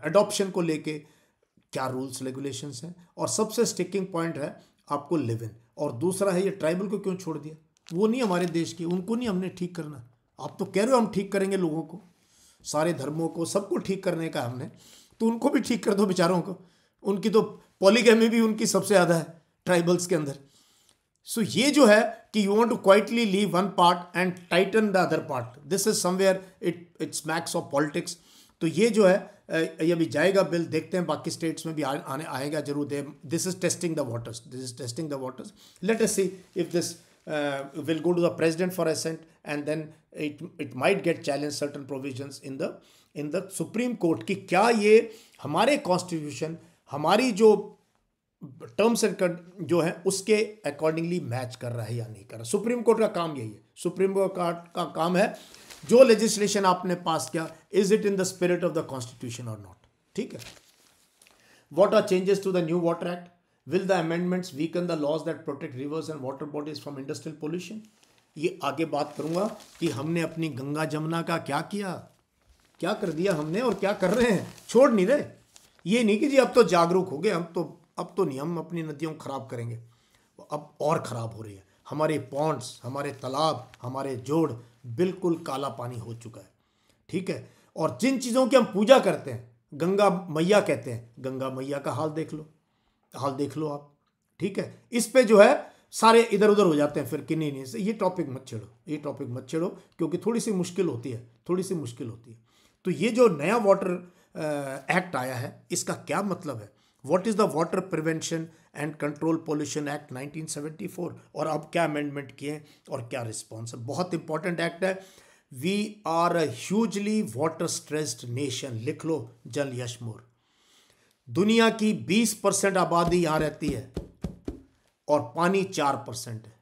Speaker 1: एडोप्शन को लेके क्या रूल्स रेगुलेशंस हैं और सबसे स्टिकिंग पॉइंट है आपको लिव इन और दूसरा है ये ट्राइबल को क्यों छोड़ दिया वो नहीं हमारे देश की उनको नहीं हमने ठीक करना आप तो कह रहे हो हम ठीक करेंगे लोगों को सारे धर्मों को सबको ठीक करने का हमने तो उनको भी ठीक कर दो बेचारों को उनकी तो पॉलीगेमी भी उनकी सबसे ज़्यादा है ट्राइबल्स के अंदर सो so, ये जो है कि you want to quietly leave one part and tighten the other part this is somewhere it it's max of politics तो ये जो है ये अभी जाएगा बिल देखते हैं बाकी स्टेट्स में भी आ, आने आएगा जरूर दे this is testing the waters this is testing the waters let's see if this uh, will go to the president for assent and then it it might get challenged certain provisions in the in the Supreme Court कि क्या ये हमारे constitution हमारी जो terms and कंड जो है उसके accordingly match कर रहा है या नहीं कर रहा सुप्रीम कोर्ट का काम यही है सुप्रीम कोर्ट का, का काम है जो लेजिस्लेशन आपने पास किया is it in the spirit of the constitution और नॉट ठीक है what are changes to the new water act will the amendments weaken the laws that protect rivers and water bodies from industrial pollution ये आगे बात करूंगा कि हमने अपनी गंगा जमुना का क्या किया क्या कर दिया हमने और क्या कर रहे हैं छोड़ नहीं रहे ये नहीं कि जी अब तो जागरूक हो गए हम तो अब तो नहीं हम अपनी नदियों को ख़राब करेंगे अब और ख़राब हो रही है हमारे पॉन्ड्स हमारे तालाब हमारे जोड़ बिल्कुल काला पानी हो चुका है ठीक है और जिन चीज़ों की हम पूजा करते हैं गंगा मैया कहते हैं गंगा मैया का हाल देख लो हाल देख लो आप ठीक है इस पे जो है सारे इधर उधर हो जाते हैं फिर कि नहीं से ये टॉपिक मत छेड़ो ये टॉपिक मत छेड़ो क्योंकि थोड़ी सी मुश्किल होती है थोड़ी सी मुश्किल होती है तो ये जो नया वाटर एक्ट आया है इसका क्या मतलब है what is the water prevention and control pollution act 1974 और अब क्या अमेंडमेंट किए और क्या रिस्पॉन्स है बहुत इंपॉर्टेंट एक्ट है we are a hugely water stressed nation लिख लो जल यशमोर दुनिया की 20 परसेंट आबादी यहां रहती है और पानी चार परसेंट है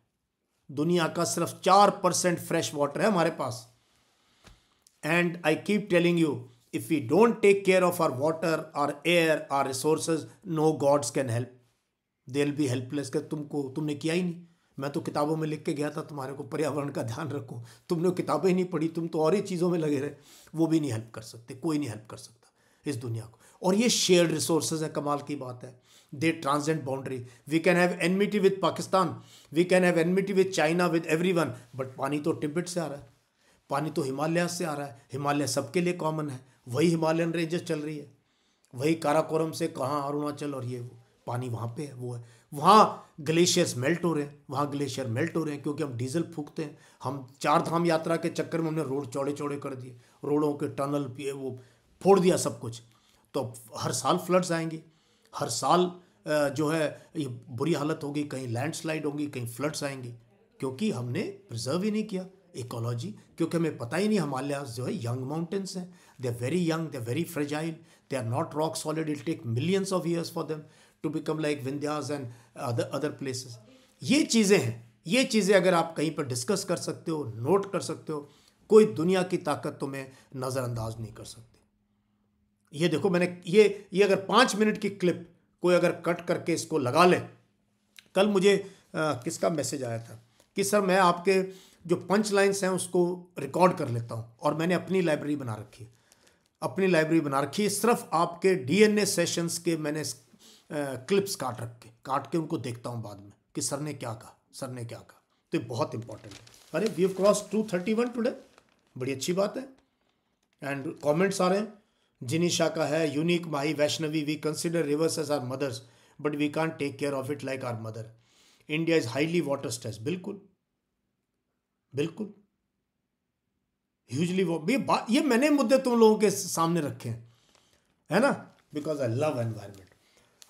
Speaker 1: दुनिया का सिर्फ चार परसेंट फ्रेश वाटर है हमारे पास and I keep telling you if you don't take care of our water our air our resources no gods can help they will be helpless के तुमको तुमने किया ही नहीं मैं तो किताबों में लिख के गया था तुम्हारे को पर्यावरण का ध्यान रखो तुमने किताबें नहीं पढ़ी तुम तो और ही चीज़ों में लगे रहे वो भी नहीं हेल्प कर सकते कोई नहीं हेल्प कर सकता इस दुनिया को और ये शेयर रिसोर्सेज है कमाल की बात है they transcend boundary we can have enmity with Pakistan we can have enmity with China with everyone but पानी तो टिब्बट से आ रहा है पानी तो हिमालय से आ रहा है हिमालय सबके लिए कॉमन है वही हिमालयन रेंजेस चल रही है वही काराकोरम से कहाँ अरुणाचल और ये वो पानी वहाँ पे है वो है वहाँ ग्लेशियर्स मेल्ट हो रहे हैं वहाँ ग्लेशियर मेल्ट हो रहे हैं क्योंकि हम डीजल फूकते हैं हम चार धाम यात्रा के चक्कर में हमने रोड चौड़े चौड़े कर दिए रोडों के टनल पिए वो फोड़ दिया सब कुछ तो हर साल फ्लड्स आएंगी हर साल जो है ये बुरी हालत होगी कहीं लैंडस्लाइड होगी कहीं फ्लड्स आएंगी क्योंकि हमने प्रिजर्व ही नहीं किया इकोलॉजी क्योंकि हमें पता ही नहीं हमारे यहाँ जो है यंग माउंटेंस हैं they are very young they are very fragile they are not rock solid it'll take millions of years for them to become like Vindhyas and other other places ये चीज़ें हैं ये चीज़ें अगर आप कहीं पर डिस्कस कर सकते हो नोट कर सकते हो कोई दुनिया की ताकत तुम्हें नज़रअंदाज नहीं कर सकती ये देखो मैंने ये ये अगर पाँच मिनट की क्लिप कोई अगर कट करके इसको लगा ले कल मुझे आ, किसका मैसेज आया था कि सर मैं आपके जो पंच लाइन्स हैं उसको रिकॉर्ड कर लेता हूँ और मैंने अपनी लाइब्रेरी बना रखी है अपनी लाइब्रेरी बना रखी है सिर्फ आपके डीएनए सेशंस के मैंने आ, क्लिप्स काट रखे काट के उनको देखता हूँ बाद में कि सर ने क्या कहा सर ने क्या कहा तो ये बहुत इंपॉर्टेंट है अरे we have cross two thirty one today बड़ी अच्छी बात है एंड कमेंट्स आ रहे हैं जिनिशा का है unique my Vaishnavi we consider rivers as our mothers but we can't take care of it like our mother India is highly water stress बिल्कुल बिल्कुल ह्यूजली वो ये ये मैंने मुद्दे तुम लोगों के सामने रखे हैं है ना because I love environment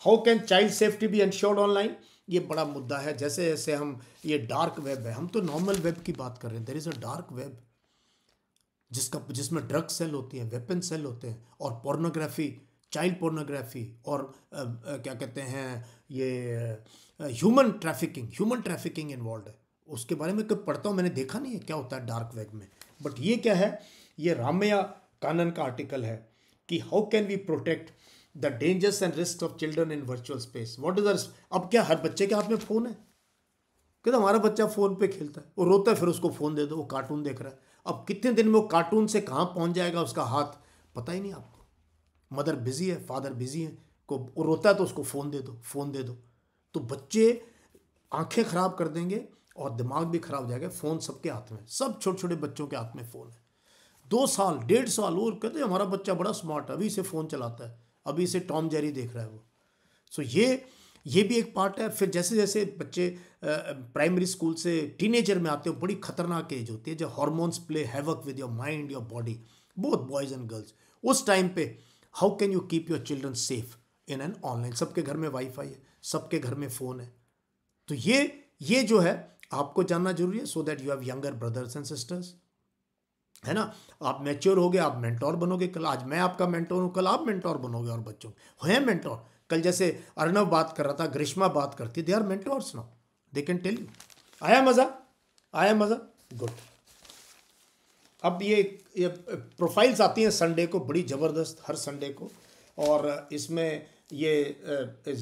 Speaker 1: how can child safety भी एंश्योर्ड ऑनलाइन ये बड़ा मुद्दा है जैसे जैसे हम ये डार्क वेब है हम तो नॉर्मल वेब की बात कर रहे हैं there is a dark web जिसका जिसमें ड्रग सेल होती हैं वेपन सेल होते हैं और पोर्नोग्राफी चाइल्ड पोर्नोग्राफी और आ, आ, क्या कहते हैं ये human trafficking human trafficking involve है उसके बारे में कब पढ़ता हूँ मैंने देखा नहीं है क्या होता है डार्क वेब में बट ये क्या है ये रामया कानन का आर्टिकल है कि how can we protect the dangers and risk of children in virtual space what is the अब क्या हर बच्चे के हाथ में फ़ोन है कहते हमारा बच्चा फ़ोन पे खेलता है वो रोता है फिर उसको फ़ोन दे दो वो कार्टून देख रहा है अब कितने दिन में वो कार्टून से कहाँ पहुँच जाएगा उसका हाथ पता ही नहीं आपको मदर बिजी है फादर बिजी है को रोता है तो उसको फ़ोन दे दो फ़ोन दे दो तो बच्चे आंखें ख़राब कर देंगे और दिमाग भी ख़राब हो जाएगा फ़ोन सबके हाथ में सब छोटे छोटे बच्चों के हाथ में फ़ोन है दो साल डेढ़ साल और कहते हैं हमारा बच्चा बड़ा स्मार्ट है अभी से फ़ोन चलाता है अभी से टॉम जेरी देख रहा है वो सो ये ये भी एक पार्ट है फिर जैसे जैसे बच्चे प्राइमरी स्कूल से टीनेजर में आते हो बड़ी खतरनाक एज होती है जब hormones play havoc with your mind your body both boys and girls उस टाइम पे how can you keep your children safe in an online सबके घर में वाईफाई है सबके घर में फ़ोन है तो ये ये जो है आपको जानना जरूरी है so that you have younger brothers and sisters है ना आप मैच्योर हो गए आप मेंटोर बनोगे कल आज मैं आपका मेंटोर हूँ कल आप मेंटोर बनोगे और बच्चों हैं मेंटोर कल जैसे अर्णव बात कर रहा था ग्रीष्मा बात करती they are mentors now they can tell you आया मज़ा आया मज़ा गुड अब ये, ये प्रोफाइल्स आती हैं संडे को बड़ी ज़बरदस्त हर संडे को और इसमें ये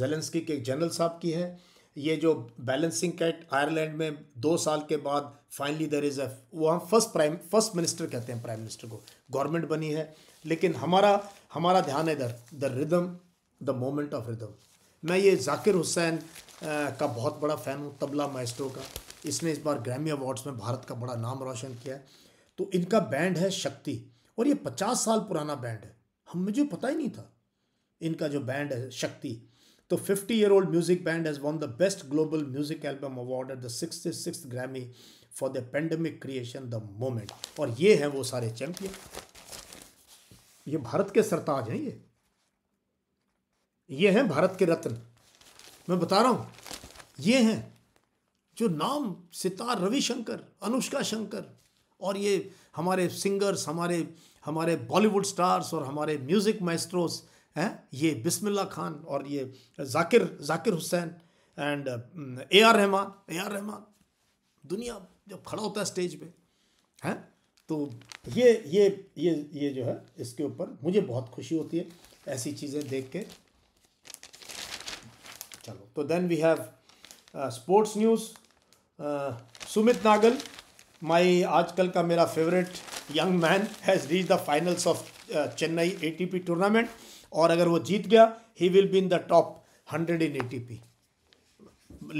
Speaker 1: जेलेंस्की के जनरल साहब की है ये जो बैलेंसिंग कैट आयरलैंड में दो साल के बाद फाइनली देर इज़ एफ वहाँ फर्स्ट प्राइम फर्स्ट मिनिस्टर कहते हैं प्राइम मिनिस्टर को गवर्नमेंट बनी है लेकिन हमारा हमारा ध्यान है इधर the rhythm the moment of rhythm मैं ये जाकिर हुसैन का बहुत बड़ा फ़ैन हूँ तबला माइस्ट्रो का इसने इस बार ग्रैमी अवार्ड्स में भारत का बड़ा नाम रोशन किया है तो इनका बैंड है शक्ति और ये पचास साल पुराना बैंड है हम मुझे पता ही नहीं था इनका जो बैंड है शक्ति तो fifty year old music band has won the best global music album award at the six six Grammy for the pandemic creation the moment और ये हैं वो सारे चैम्पियन ये भारत के सरताज हैं ये ये हैं भारत के रत्न मैं बता रहा हूँ ये हैं जो नाम सितार रविशंकर अनुष्का शंकर और ये हमारे सिंगर्स हमारे हमारे बॉलीवुड स्टार्स और हमारे म्यूज़िक मैस्ट्रोस हैं ये बिस्मिल्ला खान और ये Zakir Zakir Hussain and A R Rahman A R Rahman दुनिया जब खड़ा होता है स्टेज पे हैं तो ये ये ये ये जो है इसके ऊपर मुझे बहुत खुशी होती है ऐसी चीज़ें देख के चलो तो then we have sports news Sumit Nagal my आजकल का मेरा favourite young man has reach the finals of Chennai A T P tournament और अगर वो जीत गया he will be in the top hundred in A T P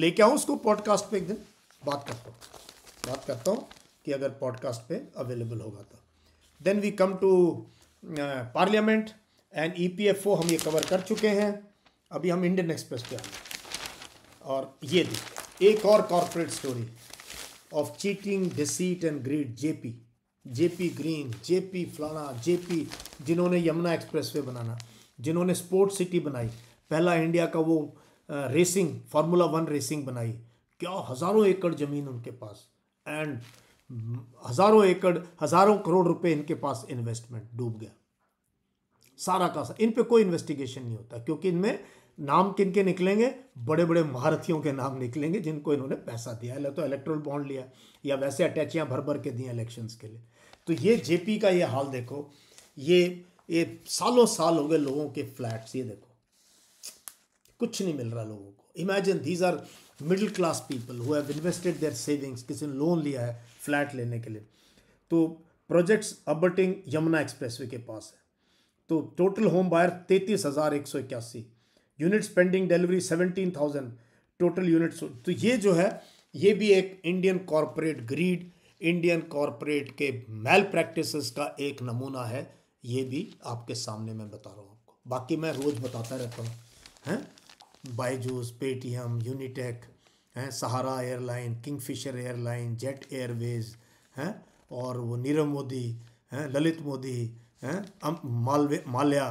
Speaker 1: लेके आऊँ उसको पॉडकास्ट पर एक दिन बात करता हूँ बात करता हूँ कि अगर पॉडकास्ट पे अवेलेबल होगा तो then we come to parliament and E P F O हम ये कवर कर चुके हैं अभी हम इंडियन एक्सप्रेस पे आए और ये देखिए एक और corporate story of cheating deceit and greed Jaypee Jaypee green Jaypee फलाना जेपी जिन्होंने यमुना एक्सप्रेस वे बनाना जिन्होंने स्पोर्ट्स सिटी बनाई पहला इंडिया का वो रेसिंग फार्मूला वन रेसिंग बनाई क्या हज़ारों एकड़ ज़मीन उनके पास एंड हज़ारों एकड़ हज़ारों करोड़ रुपए इनके पास इन्वेस्टमेंट डूब गया सारा का सा इन पे कोई इन्वेस्टिगेशन नहीं होता क्योंकि इनमें नाम किन के निकलेंगे बड़े बड़े महारथियों के नाम निकलेंगे जिनको इन्होंने पैसा दिया है तो इलेक्ट्रल बॉन्ड लिया या वैसे अटैचियाँ भर भर के दी इलेक्शंस के लिए तो ये जेपी का ये हाल देखो ये ये सालों साल हो गए लोगों के फ्लैट्स ये देखो कुछ नहीं मिल रहा लोगों को imagine these are middle class people who have invested their savings किसी ने लोन लिया है फ्लैट लेने के लिए तो प्रोजेक्ट्स अबटिंग यमुना एक्सप्रेसवे के पास है तो टोटल होम बायर तैतीस हज़ार एक सौ इक्यासी units pending delivery seventeen thousand total units तो ये जो है ये भी एक Indian corporate greed Indian corporate के मेल प्रैक्टिस का एक नमूना है ये भी आपके सामने मैं बता रहा हूँ आपको बाकी मैं रोज़ बताता रहता हूँ हैं बायजूस पेटीएम यूनिटेक हैं Sahara airline Kingfisher airline Jet Airways हैं और वो नीरव मोदी हैं Lalit Modi Mallya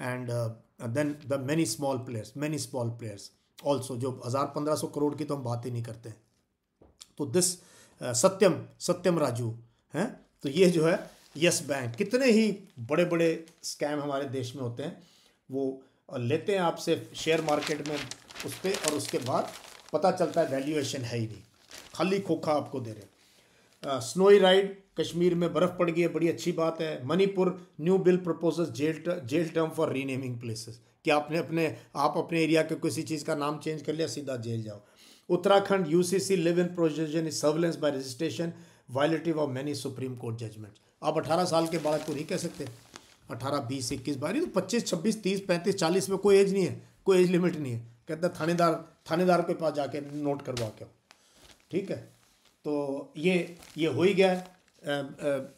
Speaker 1: and then the and, small uh, players then small players also जो हज़ार पंद्रह सौ करोड़ की तो हम बात ही नहीं करते तो दिस सत्यम सत्यम राजू हैं तो ये जो है यस बैंक कितने ही बड़े बड़े स्कैम हमारे देश में होते हैं वो uh, लेते हैं आपसे शेयर मार्केट में उस पर और उसके बाद पता चलता है वैल्यूएशन है ही नहीं खाली खोखा आपको दे रहे हैं स्नोई राइड कश्मीर में बर्फ पड़ गई है बड़ी अच्छी बात है Manipur new bill proposal jail jail term for renaming places कि आपने अपने आप अपने एरिया के किसी चीज़ का नाम चेंज कर लिया सीधा जेल जाओ Uttarakhand UCC live in provision is surveillance by registration violative of many Supreme Court judgments आप 18 साल के बालक को नहीं कह सकते 18, 20, इक्कीस बारह तो 25, 26, 30, 35, 40 में कोई एज नहीं है कोई एज लिमिट नहीं है कहता थानेदार थानेदार के पास जाके नोट करवा के ठीक है तो ये ये हो ही गया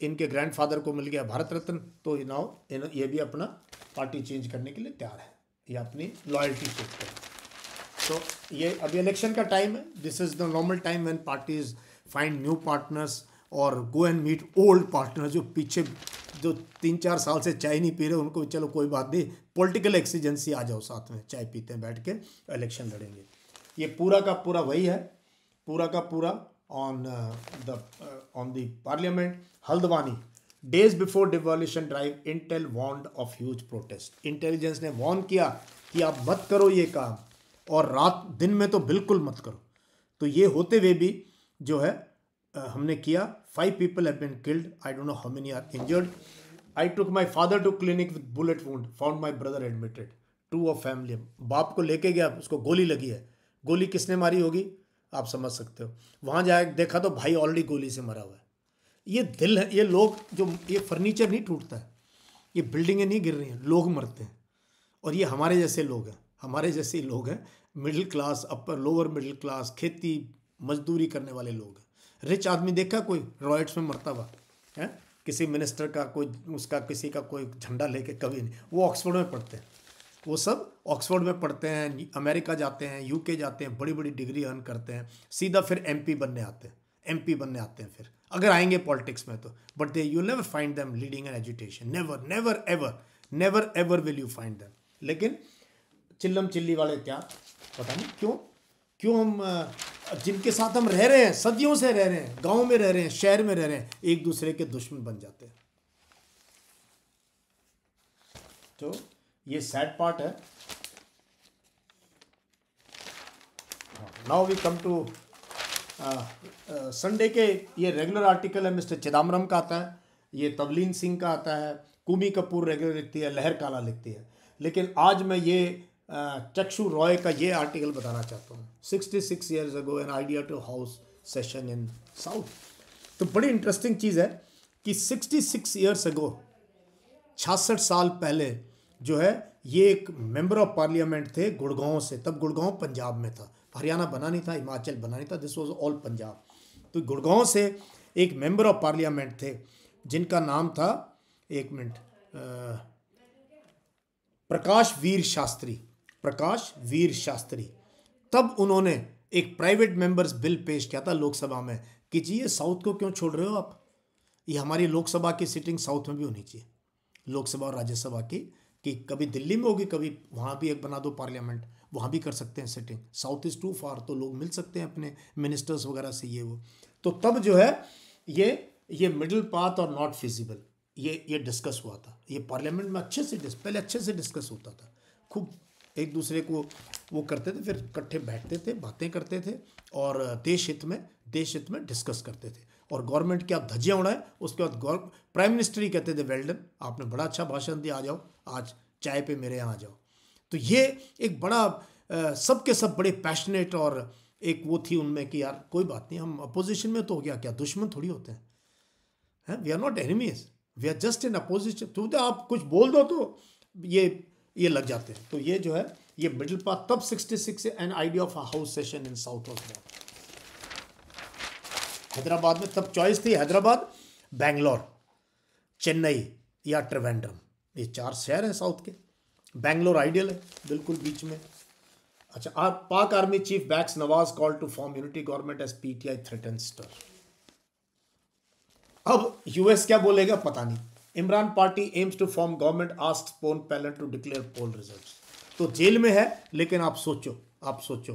Speaker 1: इनके ग्रैंडफादर को मिल गया भारत रत्न तो नाउ ये भी अपना पार्टी चेंज करने के लिए तैयार है ये अपनी लॉयल्टी चेक कर तो ये अभी इलेक्शन का टाइम है this is the normal time when parties find new partners और go and meet old partner जो पीछे जो तीन चार साल से चाय नहीं पी रहे उनको चलो कोई बात नहीं पॉलिटिकल एक्सीजेंसी आ जाओ साथ में चाय पीते हैं बैठ के इलेक्शन लड़ेंगे ये पूरा का पूरा वही है पूरा का पूरा on uh, the uh, on the parliament. Haldwani days before demolition drive intel warned of huge protest intelligence ने वॉर्न किया कि आप मत करो ये काम और रात दिन में तो बिल्कुल मत करो तो ये होते हुए भी जो है हमने किया five people have been killed I don't know how many are injured I took my father to clinic with bullet wound found my brother admitted two of family बाप को लेके गया उसको गोली लगी है गोली किसने मारी होगी आप समझ सकते हो वहाँ जाए देखा तो भाई ऑलरेडी गोली से मरा हुआ है ये दिल है ये लोग जो ये फर्नीचर नहीं टूटता है ये बिल्डिंगें नहीं गिर रही हैं लोग मरते हैं और ये हमारे जैसे लोग हैं हमारे जैसे लोग हैं middle class upper lower middle class खेती मजदूरी करने वाले लोग हैं रिच आदमी देखा कोई रॉयट्स में मरता हुआ है किसी मिनिस्टर का कोई उसका किसी का कोई झंडा लेके कभी नहीं वो ऑक्सफोर्ड में पढ़ते हैं वो सब ऑक्सफोर्ड में पढ़ते हैं अमेरिका जाते हैं यूके जाते हैं बड़ी बड़ी डिग्री अर्न करते हैं सीधा फिर एम बनने आते हैं एम बनने आते हैं फिर अगर आएंगे पॉलिटिक्स में तो but they you never find them leading an education never never ever never ever will you find them लेकिन चिल्लम चिल्ली वाले क्या पता नहीं क्यों क्यों हम जिनके साथ हम रह रहे हैं सदियों से रह रहे हैं गांव में रह रहे हैं शहर में रह रहे हैं एक दूसरे के दुश्मन बन जाते हैं तो ये सैड पार्ट है now we come to Sunday के ये रेगुलर आर्टिकल है मिस्टर चिदम्बरम का आता है ये तवलीन सिंह का आता है कुमी कपूर रेगुलर लिखती है लहर काला लिखती है लेकिन आज मैं ये चक्षु uh, रॉय का ये आर्टिकल बताना चाहता हूँ sixty six years ago an idea to house session in south तो बड़ी इंटरेस्टिंग चीज़ है कि सिक्सटी सिक्स ईयर्स अगो छियासठ साल पहले जो है ये एक मेंबर ऑफ पार्लियामेंट थे गुड़गांव से तब गुड़गांव पंजाब में था हरियाणा बना नहीं था हिमाचल बना नहीं था दिस वॉज ऑल पंजाब तो गुड़गांव से एक मेंबर ऑफ पार्लियामेंट थे जिनका नाम था एक मिनट प्रकाश वीर शास्त्री प्रकाश वीर शास्त्री तब उन्होंने एक प्राइवेट मेंबर्स बिल पेश किया था लोकसभा में कि जी ये साउथ को क्यों छोड़ रहे हो आप ये हमारी लोकसभा की सिटिंग साउथ में भी होनी चाहिए लोकसभा और राज्यसभा की कि कभी दिल्ली में होगी कभी वहाँ भी एक बना दो पार्लियामेंट वहाँ भी कर सकते हैं setting south is too far तो लोग मिल सकते हैं अपने मिनिस्टर्स वगैरह से ये वो तो तब जो है ये ये मिडिल पाथ और नॉट फिजिबल ये ये डिस्कस हुआ था ये पार्लियामेंट में अच्छे से पहले अच्छे से डिस्कस होता था खूब एक दूसरे को वो करते थे फिर इकट्ठे बैठते थे बातें करते थे और देश हित में देश हित में डिस्कस करते थे और गवर्नमेंट की आप धज्जियाँ उड़ाएं उसके बाद प्राइम मिनिस्टर ही कहते थे वेल्डन आपने बड़ा अच्छा भाषण दिया आ जाओ आज चाय पे मेरे यहाँ आ जाओ तो ये एक बड़ा सबके सब बड़े पैशनेट और एक वो थी उनमें कि यार कोई बात नहीं हम अपोजिशन में तो हो गया क्या दुश्मन थोड़ी होते हैं we are not enemies we are just in opposition तो आप कुछ बोल दो तो ये ये लग जाते हैं तो ये जो है ये मिडिल पाथ तब sixty six an idea of a house session in south of Hyderabad में तब चॉइस थी हैदराबाद बैंगलोर चेन्नई या ट्रिवेंड्रम ये चार शहर हैं साउथ के बेंगलोर आइडियल है बिल्कुल बीच में अच्छा आप Pak army chief backs Nawaz call to form unity government as PTI threaten stir अब यूएस क्या बोलेगा पता नहीं Imran party aims to form government ask upon parliament to declare poll result तो जेल में है लेकिन आप सोचो आप सोचो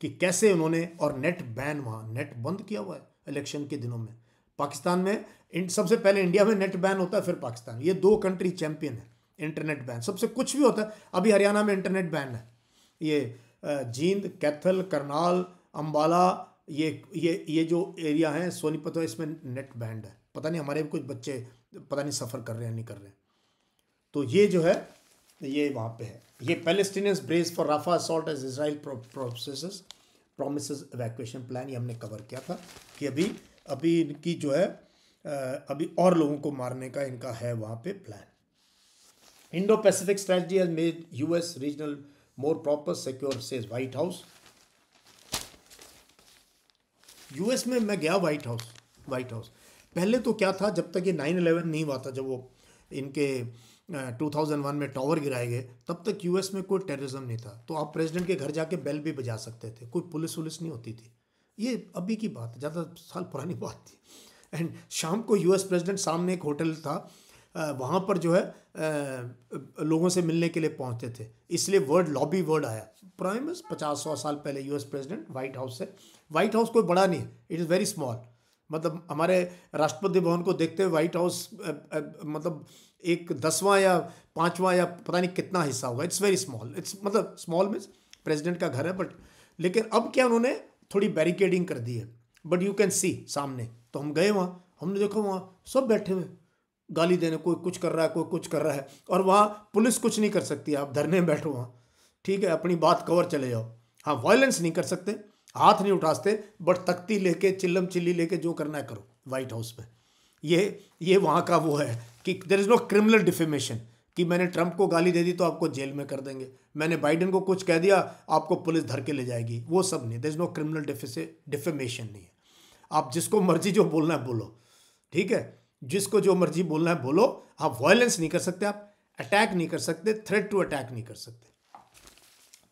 Speaker 1: कि कैसे उन्होंने और नेट बैन वहां नेट बंद किया हुआ है इलेक्शन के दिनों में पाकिस्तान में सबसे पहले इंडिया में नेट बैन होता है फिर पाकिस्तान ये दो कंट्री चैंपियन है इंटरनेट बैन सबसे कुछ भी होता है अभी हरियाणा में इंटरनेट बैन है ये जींद कैथल करनाल अम्बाला ये ये ये जो एरिया है सोनीपत है इसमें नेट बैंड है पता नहीं हमारे भी कुछ बच्चे पता नहीं सफ़र कर रहे हैं नहीं कर रहे हैं तो ये जो है ये वहाँ पे है ये Palestinians brace for Rafah assault as Israel process promise evacuation plan ये हमने कवर किया था कि अभी अभी इनकी जो है अभी और लोगों को मारने का इनका है वहाँ पे plan Indo Pacific strategy has made US regional more proper secure says White House US में मैं गया व्हाइट हाउस वाइट हाउस पहले तो क्या था जब तक ये नाइन अलेवन नहीं हुआ था जब वो इनके टू थाउजेंड वन में टावर गिराए गए तब तक यूएस में कोई टेररिज्म नहीं था तो आप प्रेसिडेंट के घर जाके बेल भी बजा सकते थे कोई पुलिस वुलिस नहीं होती थी ये अभी की बात है ज़्यादा साल पुरानी बात थी एंड शाम को यूएस प्रेसिडेंट सामने एक होटल था वहाँ पर जो है लोगों से मिलने के लिए पहुँचते थे इसलिए वर्ड लॉबी वर्ड आया प्राइम पचास सौ साल पहले यूएस प्रेसिडेंट वाइट हाउस से वाइट हाउस कोई बड़ा नहीं है इट इज़ वेरी स्मॉल मतलब हमारे राष्ट्रपति भवन को देखते हुए व्हाइट हाउस मतलब एक दसवां या पाँचवा या पता नहीं कितना हिस्सा होगा इट्स वेरी स्मॉल इट्स मतलब स्मॉल मीन्स प्रेजिडेंट का घर है बट लेकिन अब क्या उन्होंने थोड़ी बैरिकेडिंग कर दी है बट यू कैन सी सामने तो हम गए वहाँ हमने देखो वहाँ सब बैठे हुए गाली देने कोई कुछ कर रहा है कोई कुछ कर रहा है और वहाँ पुलिस कुछ नहीं कर सकती आप धरने में बैठो वहाँ ठीक है अपनी बात कवर चले जाओ हाँ वायलेंस नहीं कर सकते हाथ नहीं उठाते बट तख्ती लेके चिल्लम चिल्ली लेके जो करना है करो वाइट हाउस में ये ये वहाँ का वो है कि there is no criminal defamation कि मैंने ट्रंप को गाली दे दी तो आपको जेल में कर देंगे मैंने बाइडन को कुछ कह दिया आपको पुलिस धर के ले जाएगी वो सब नहीं there is no criminal defamation नहीं है आप जिसको मर्जी जो बोलना है बोलो ठीक है जिसको जो मर्जी बोलना है बोलो आप वायलेंस नहीं कर सकते आप अटैक नहीं कर सकते थ्रेट टू अटैक नहीं कर सकते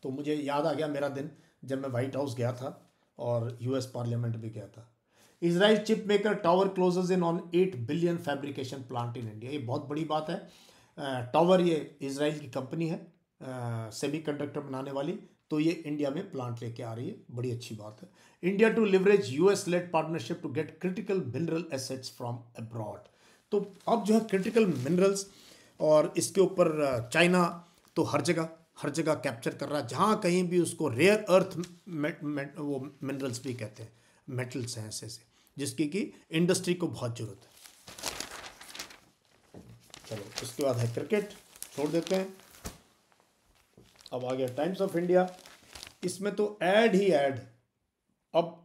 Speaker 1: तो मुझे याद आ गया मेरा दिन जब मैं व्हाइट हाउस गया था और यूएस पार्लियामेंट भी गया था Israel chip maker Tower closes in on eight billion fabrication plant in India ये बहुत बड़ी बात है टावर ये इसराइल की कंपनी है सेमी कंडक्टर बनाने वाली तो ये इंडिया में प्लांट लेके आ रही है बड़ी अच्छी बात है India to leverage US led partnership to get critical mineral assets from abroad तो अब जो है क्रिटिकल मिनरल्स और इसके ऊपर चाइना तो हर जगह हर जगह कैप्चर कर रहा है जहाँ कहीं भी उसको रेयर अर्थ वो मिनरल्स भी कहते हैं मेटल्स हैं ऐसे ऐसे जिसकी कि इंडस्ट्री को बहुत ज़रूरत है चलो उसके बाद है क्रिकेट छोड़ देते हैं अब आ गया टाइम्स ऑफ इंडिया इसमें तो ऐड ही ऐड अब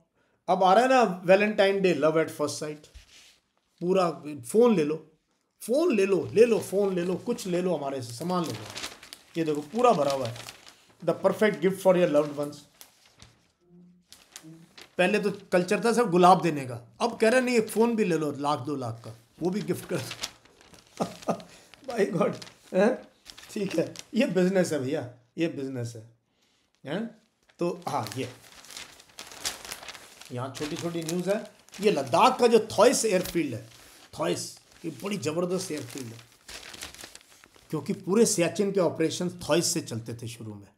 Speaker 1: अब आ रहा है ना Valentine day love at first sight पूरा फ़ोन ले लो फ़ोन ले लो ले लो फ़ोन ले लो कुछ ले लो हमारे से सामान ले लो ये देखो पूरा भरा हुआ है the perfect gift for your loved ones पहले तो कल्चर था सब गुलाब देने का अब कह रहे नहीं एक फ़ोन भी ले लो लाख दो लाख का वो भी गिफ्ट कर बाई गॉड ठीक है ये बिजनेस है भैया ये बिजनेस है हैं तो हाँ ये यहाँ छोटी छोटी न्यूज़ है ये लद्दाख का जो थॉइस एयरफील्ड है थॉइस ये बड़ी ज़बरदस्त एयरफील्ड है क्योंकि पूरे सियाचिन के ऑपरेशन थॉइस से चलते थे शुरू में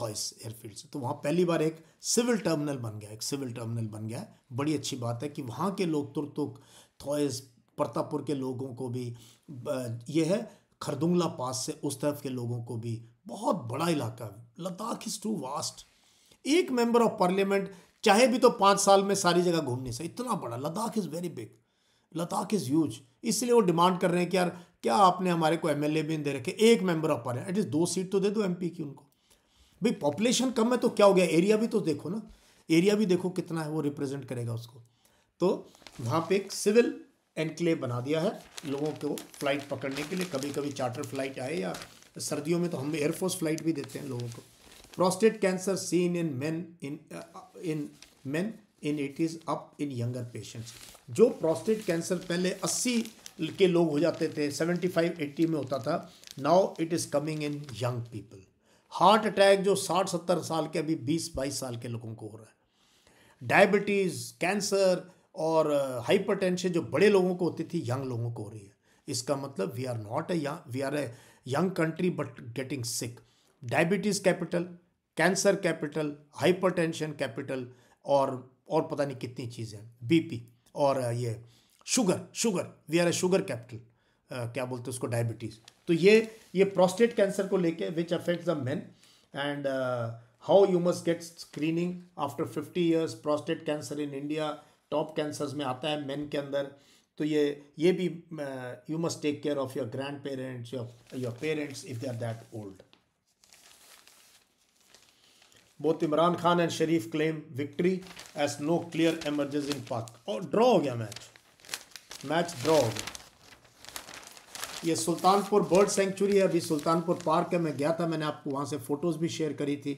Speaker 1: थॉइस एयरफील्ड से तो वहाँ पहली बार एक सिविल टर्मिनल बन गया एक सिविल टर्मिनल बन गया बड़ी अच्छी बात है कि वहाँ के लोग तुरतुक थॉइस प्रतापपुर के लोगों को भी ये है खरदुंगला पास से उस तरफ के लोगों को भी बहुत बड़ा इलाका लद्दाख इज़ टू वास्ट एक मेंबर ऑफ पार्लियामेंट चाहे भी तो पाँच साल में सारी जगह घूमने से इतना बड़ा Ladakh is very big Ladakh is huge इसलिए वो डिमांड कर रहे हैं कि यार क्या आपने हमारे को एमएलए भी दे रखे एक मेंबर ऑफ पार्लियामेंट एटलीस्ट दो सीट तो दे दो एमपी की उनको भाई पॉपुलेशन कम है तो क्या हो गया एरिया भी तो देखो ना एरिया भी देखो कितना है वो रिप्रेजेंट करेगा उसको तो वहाँ पे एक सिविल एनक्लेव बना दिया है लोगों को फ़्लाइट पकड़ने के लिए कभी कभी चार्टर फ्लाइट आए या सर्दियों में तो हम एयरफोर्स फ्लाइट भी देते हैं लोगों को prostate cancer seen in men in in men in is up in younger patients जो प्रोस्टेट कैंसर पहले 80 के लोग हो जाते थे 75 80 में होता था now it is coming in young people heart attack जो 60 70 साल के अभी 20 22 साल के लोगों को हो रहा है डायबिटीज़ कैंसर और हाइपरटेंशन जो बड़े लोगों को होती थी यंग लोगों को हो रही है इसका मतलब we are not a we are a young country but getting sick diabetes capital cancer capital hypertension capital और और पता नहीं कितनी चीज़ें बीपी और ये sugar sugar we are a sugar capital क्या बोलते हैं उसको डायबिटीज़ तो ये ये प्रोस्टेट कैंसर को लेके which affect the men and how you must get screening after fifty years prostate cancer in India top cancers में आता है मेन के अंदर तो ये ये भी you must take care of your grandparents your your parents if they are that old both Imran Khan and Sharif claim victory as no clear emergence in Pak और ड्रॉ हो गया मैच मैच ड्रॉ हो गया ये सुल्तानपुर बर्ड सेंचुरी है अभी Sultanpur park है मैं गया था मैंने आपको वहाँ से फ़ोटोज़ भी शेयर करी थी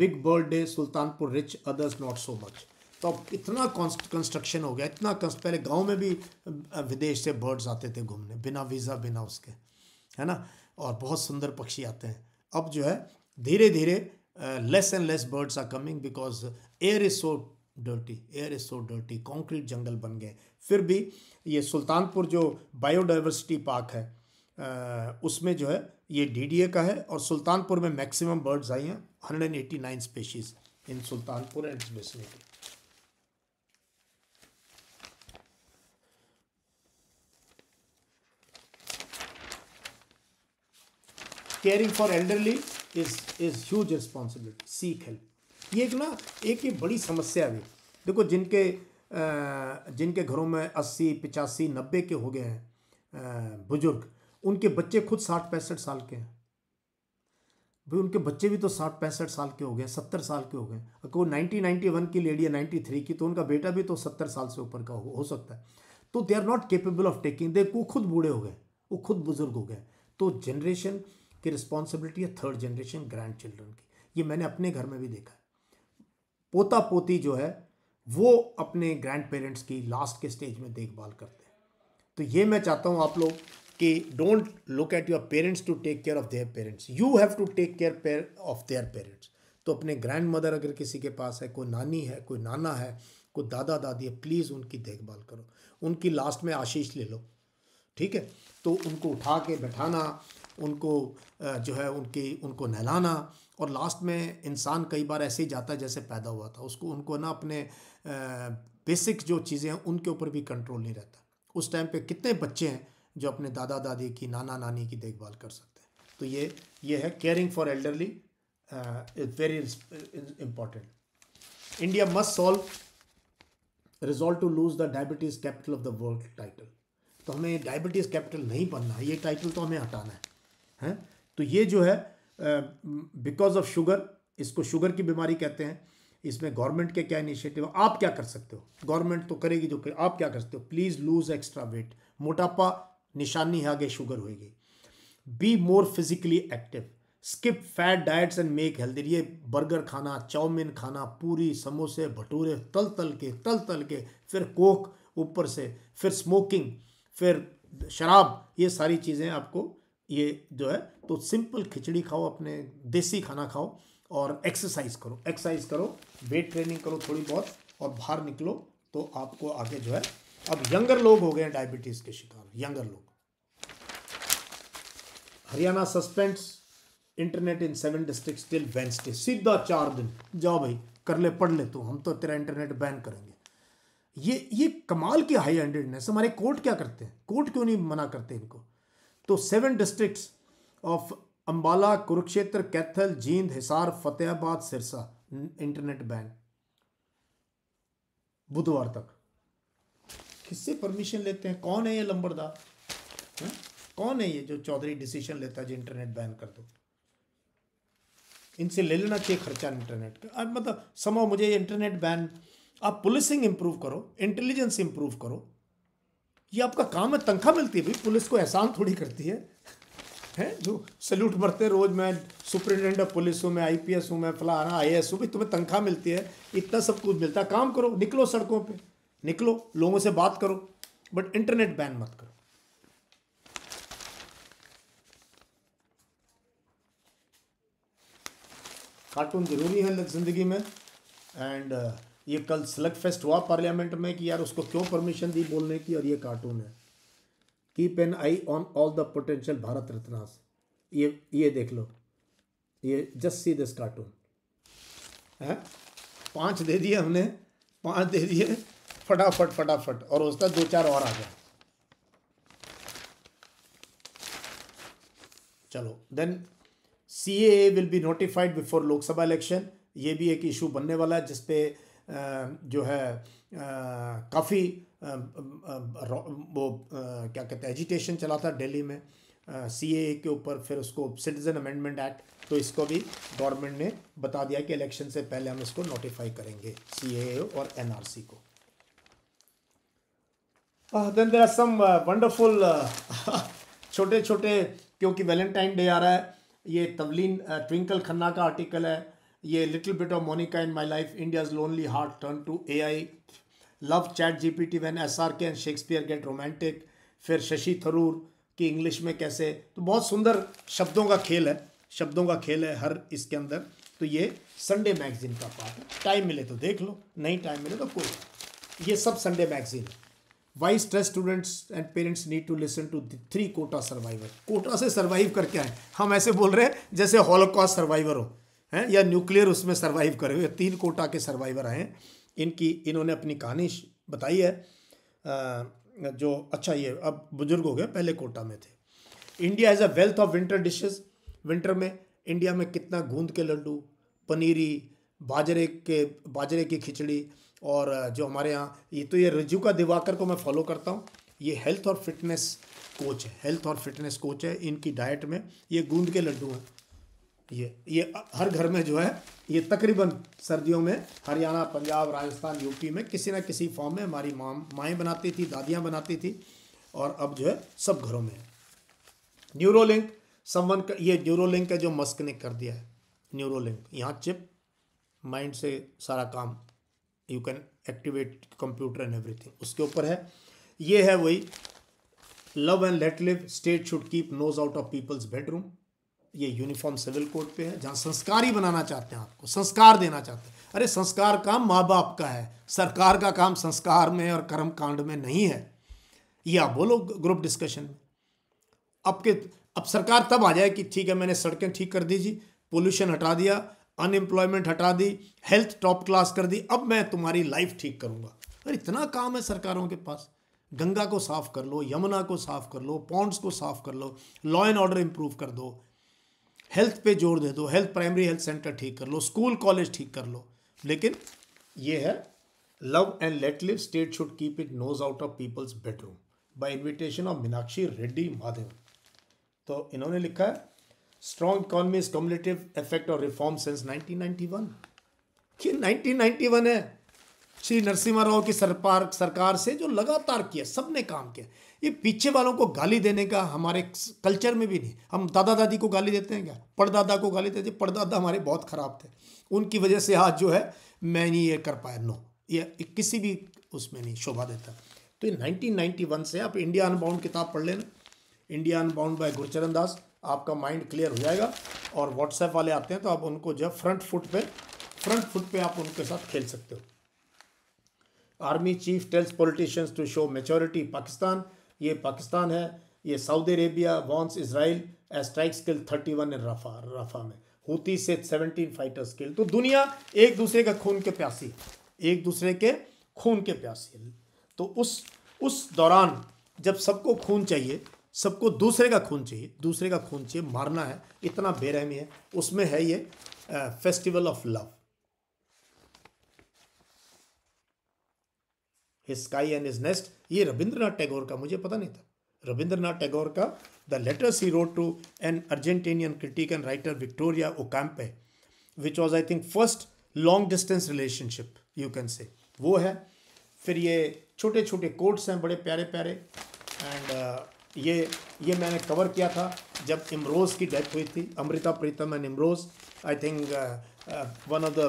Speaker 1: big bird day Sultanpur rich others not so much तो अब कितना कंस्ट्रक्शन हो गया इतना पहले गांव में भी विदेश से बर्ड्स आते थे घूमने बिना वीज़ा बिना उसके है ना और बहुत सुंदर पक्षी आते हैं अब जो है धीरे धीरे less and less birds are coming because air is so dirty air is so dirty concrete jungle बन गए फिर भी ये सुल्तानपुर जो बायोडाइवर्सिटी पार्क है उसमें जो है ये डी का है और सुल्तानपुर में मैक्सिमम बर्ड्स आई हैं hundred and nine species in Sultanpur and it's caring for elderly is is huge responsibility seek help ये एक ना एक ये बड़ी समस्या भी देखो जिनके जिनके घरों में अस्सी पिचासी नब्बे के हो गए हैं बुजुर्ग उनके बच्चे खुद साठ पैंसठ साल के हैं भाई उनके बच्चे भी तो साठ पैंसठ साल के हो गए सत्तर साल के हो गए अगर वो नाइन्टी नाइन्टी वन की लेडी है नाइन्टी थ्री की तो उनका बेटा भी तो सत्तर साल से ऊपर का हो, हो सकता है तो they are not capable of taking they वो खुद बूढ़े हो गए वो खुद बुजुर्ग हो गए तो जनरेशन कि रिस्पॉन्सिबिलिटी है थर्ड जनरेशन ग्रैंड चिल्ड्रन की ये मैंने अपने घर में भी देखा है पोता पोती जो है वो अपने ग्रैंड पेरेंट्स की लास्ट के स्टेज में देखभाल करते हैं तो ये मैं चाहता हूँ आप लोग कि don't look at your parents to take care of their parents you have to take care of their parents तो अपने ग्रैंड मदर अगर किसी के पास है कोई नानी है कोई नाना है कोई दादा दादी है प्लीज़ उनकी देखभाल करो उनकी लास्ट में आशीष ले लो ठीक है तो उनको उठा के बैठाना उनको जो है उनकी उनको नहलाना और लास्ट में इंसान कई बार ऐसे ही जाता है जैसे पैदा हुआ था उसको उनको ना अपने बेसिक जो चीज़ें हैं उनके ऊपर भी कंट्रोल नहीं रहता उस टाइम पे कितने बच्चे हैं जो अपने दादा दादी की नाना नानी की देखभाल कर सकते हैं तो ये ये है caring for elderly very important India must solve resolve to lose the diabetes capital of the world title तो हमें डायबिटीज़ कैपिटल नहीं बनना है ये टाइटल तो हमें हटाना है हैं तो ये जो है बिकॉज ऑफ शुगर इसको शुगर की बीमारी कहते हैं इसमें गवर्नमेंट के क्या इनिशिएटिव आप क्या कर सकते हो गवर्नमेंट तो करेगी जो कर, आप क्या कर सकते हो प्लीज़ लूज एक्स्ट्रा वेट मोटापा निशानी है आगे शुगर होएगी be more physically active skip fat diets and make healthy ये बर्गर खाना चाउमीन खाना पूरी समोसे भटूरे तल तल के तल तल के फिर कोक ऊपर से फिर स्मोकिंग फिर शराब ये सारी चीज़ें आपको ये जो है तो सिंपल खिचड़ी खाओ अपने देसी खाना खाओ और एक्सरसाइज करो एक्सरसाइज करो वेट ट्रेनिंग करो थोड़ी बहुत और बाहर निकलो तो आपको आगे जो है अब यंगर लोग हो गए हैं डायबिटीज़ के शिकार यंगर लोग Haryana suspends internet in seven district till Wednesday सीधा चार दिन जाओ भाई कर ले पढ़ ले तो हम तो तेरा इंटरनेट बैन करेंगे ये ये कमाल की हाई हैंडेडनेस हमारे कोर्ट क्या करते हैं कोर्ट क्यों नहीं मना करते इनको तो seven districts of Ambala Kurukshetra Kaithal Jind Hisar Fatehabad Sirsa internet ban बुधवार तक किससे परमिशन लेते हैं कौन है ये लंबरदार कौन है ये जो चौधरी डिसीजन लेता है जो इंटरनेट बैन कर दो इनसे ले लेना चाहिए खर्चा इंटरनेट का अब मतलब समो मुझे ये इंटरनेट बैन आप पुलिसिंग इंप्रूव करो इंटेलिजेंस इंप्रूव करो ये आपका काम है तनख्वाह मिलती है भाई पुलिस को एहसान थोड़ी करती है है जो सल्यूट मरते रोज़ मैं सुप्रिटेंडेंट ऑफ पुलिस हूँ मैं आईपीएस हूँ मैं फलाना आई एस हूँ भाई तुम्हें तनख्वाह मिलती है इतना सब कुछ मिलता है काम करो निकलो सड़कों पे निकलो लोगों से बात करो बट इंटरनेट बैन मत करो कार्टून ज़रूरी है जिंदगी में एंड uh, ये कल स्लग फेस्ट हुआ पार्लियामेंट में कि यार उसको क्यों परमिशन दी बोलने की और ये कार्टून है keep an eye on all the potential Bharat Ratnas ये ये देख लो ये जस्ट सी दिस कार्टून है पांच दे दिए हमने पांच दे दिए फटाफट फटाफट और उसका दो चार और आ गया चलो then C A will be notified before Lok Sabha election ये भी एक इशू बनने वाला है जिसपे जो है काफ़ी वो क्या कहते हैं एजिटेशन चला था दिल्ली में सी ए के ऊपर फिर उसको सिटीज़न अमेंडमेंट एक्ट तो इसको भी गवर्नमेंट ने बता दिया कि इलेक्शन से पहले हम इसको नोटिफाई करेंगे सी ए और एन आर सी को then there are some wonderful छोटे छोटे क्योंकि वैलेंटाइन डे आ रहा है ये तवलीन ट्विंकल खन्ना का आर्टिकल है ये little bit of Monica in my life India's lonely heart turn to A I love chat G P T when S R K and Shakespeare get romantic फिर शशि थरूर की इंग्लिश में कैसे तो बहुत सुंदर शब्दों का खेल है शब्दों का खेल है हर इसके अंदर तो ये संडे मैगजीन का पार्ट है टाइम मिले तो देख लो नहीं टाइम मिले तो कोई ये सब संडे मैगजीन है why stress students and parents need to listen to three Kota survivor Kota से सर्वाइव करके आए हम ऐसे बोल रहे हैं जैसे हॉलोकॉस्ट सर्वाइवर हो हैं या न्यूक्लियर उसमें सर्वाइव करे हुए तीन कोटा के सर्वाइवर हैं इनकी इन्होंने अपनी कहानी बताई है जो अच्छा ये अब बुजुर्ग हो गए पहले कोटा में थे India has a wealth of winter dishes winter में इंडिया में कितना गूंद के लड्डू पनीरी बाजरे के बाजरे की खिचड़ी और जो हमारे यहाँ ये तो ये रज्जू का दिवाकर को मैं फॉलो करता हूँ ये हेल्थ और फिटनेस कोच है हेल्थ और फिटनेस कोच है इनकी डाइट में ये गूंद के लड्डू हैं ये ये हर घर में जो है ये तकरीबन सर्दियों में हरियाणा पंजाब राजस्थान यूपी में किसी ना किसी फॉर्म में हमारी माम माएँ बनाती थी दादियाँ बनाती थी और अब जो है सब घरों में न्यूरोलिंक समवन ये न्यूरोलिंक है जो मस्क ने कर दिया है न्यूरोलिंक यहाँ चिप माइंड से सारा काम you can activate computer and everything उसके ऊपर है ये है वही love and let live state should keep nose out of people's bedroom ये यूनिफॉर्म सिविल कोड पे है जहाँ ही बनाना चाहते हैं आपको संस्कार देना चाहते हैं अरे संस्कार काम माँ बाप का है सरकार का काम संस्कार में और कर्म कांड में नहीं है ये आप बोलो ग्रुप डिस्कशन में अब अब सरकार तब आ जाए कि ठीक है मैंने सड़कें ठीक कर दी जी पोल्यूशन हटा दिया अनएम्प्लॉयमेंट हटा दी हेल्थ टॉप क्लास कर दी अब मैं तुम्हारी लाइफ ठीक करूँगा अरे इतना काम है सरकारों के पास गंगा को साफ कर लो यमुना को साफ कर लो पॉन्ड्स को साफ कर लो लॉ एंड ऑर्डर इम्प्रूव कर दो हेल्थ पे जोर दे दो हेल्थ प्राइमरी हेल्थ सेंटर ठीक कर लो स्कूल कॉलेज ठीक कर लो लेकिन ये है love and let live state should keep it nose out of people's bedroom by invitation of Meenakshi Reddy Madhav तो इन्होंने लिखा है strong economy is cumulative effect of reform since 1991 ये 1991 है श्री नरसिम्हा राव की सरकार सरकार से जो लगातार किया सबने काम किया ये पीछे वालों को गाली देने का हमारे कल्चर में भी नहीं हम दादा दादी को गाली देते हैं क्या पड़दादा को गाली देते पड़दादा हमारे बहुत ख़राब थे उनकी वजह से आज जो है मैं नहीं ये कर पाया नो ये किसी भी उसमें नहीं शोभा देता तो ये नाइनटीन से आप इंडिया अनबाउंड किताब पढ़ लेना India unbound by Gurcharan Das आपका माइंड क्लियर हो जाएगा और व्हाट्सएप वाले आते हैं तो आप उनको जो फ्रंट फुट पे फ्रंट फुट पे आप उनके साथ खेल सकते हो army chief tells politicians to show maturity Pakistan ये पाकिस्तान है ये Saudi Arabia wants Israel strike skill thirty one Rafah Rafah में होती से सेवनटीन फाइटर स्किल तो दुनिया एक दूसरे का खून के प्यासी एक दूसरे के खून के प्यासी तो उस उस दौरान जब सबको खून चाहिए सबको दूसरे का खून चाहिए दूसरे का खून चाहिए मारना है इतना बेरहमी है उसमें है ये festival of love his sky and is nest ये रविंद्रनाथ टैगोर का मुझे पता नहीं था रविंद्रनाथ टैगोर का the letters he wrote to an Argentinian critic and writer Victoria Ocampo which was I think first long distance relationship you can say वो है फिर ये छोटे छोटे कोट्स हैं बड़े प्यारे प्यारे एंड uh, ये ये मैंने कवर किया था जब इमरोज़ की डेथ हुई थी Amrita Pritam and Imroz I think one of the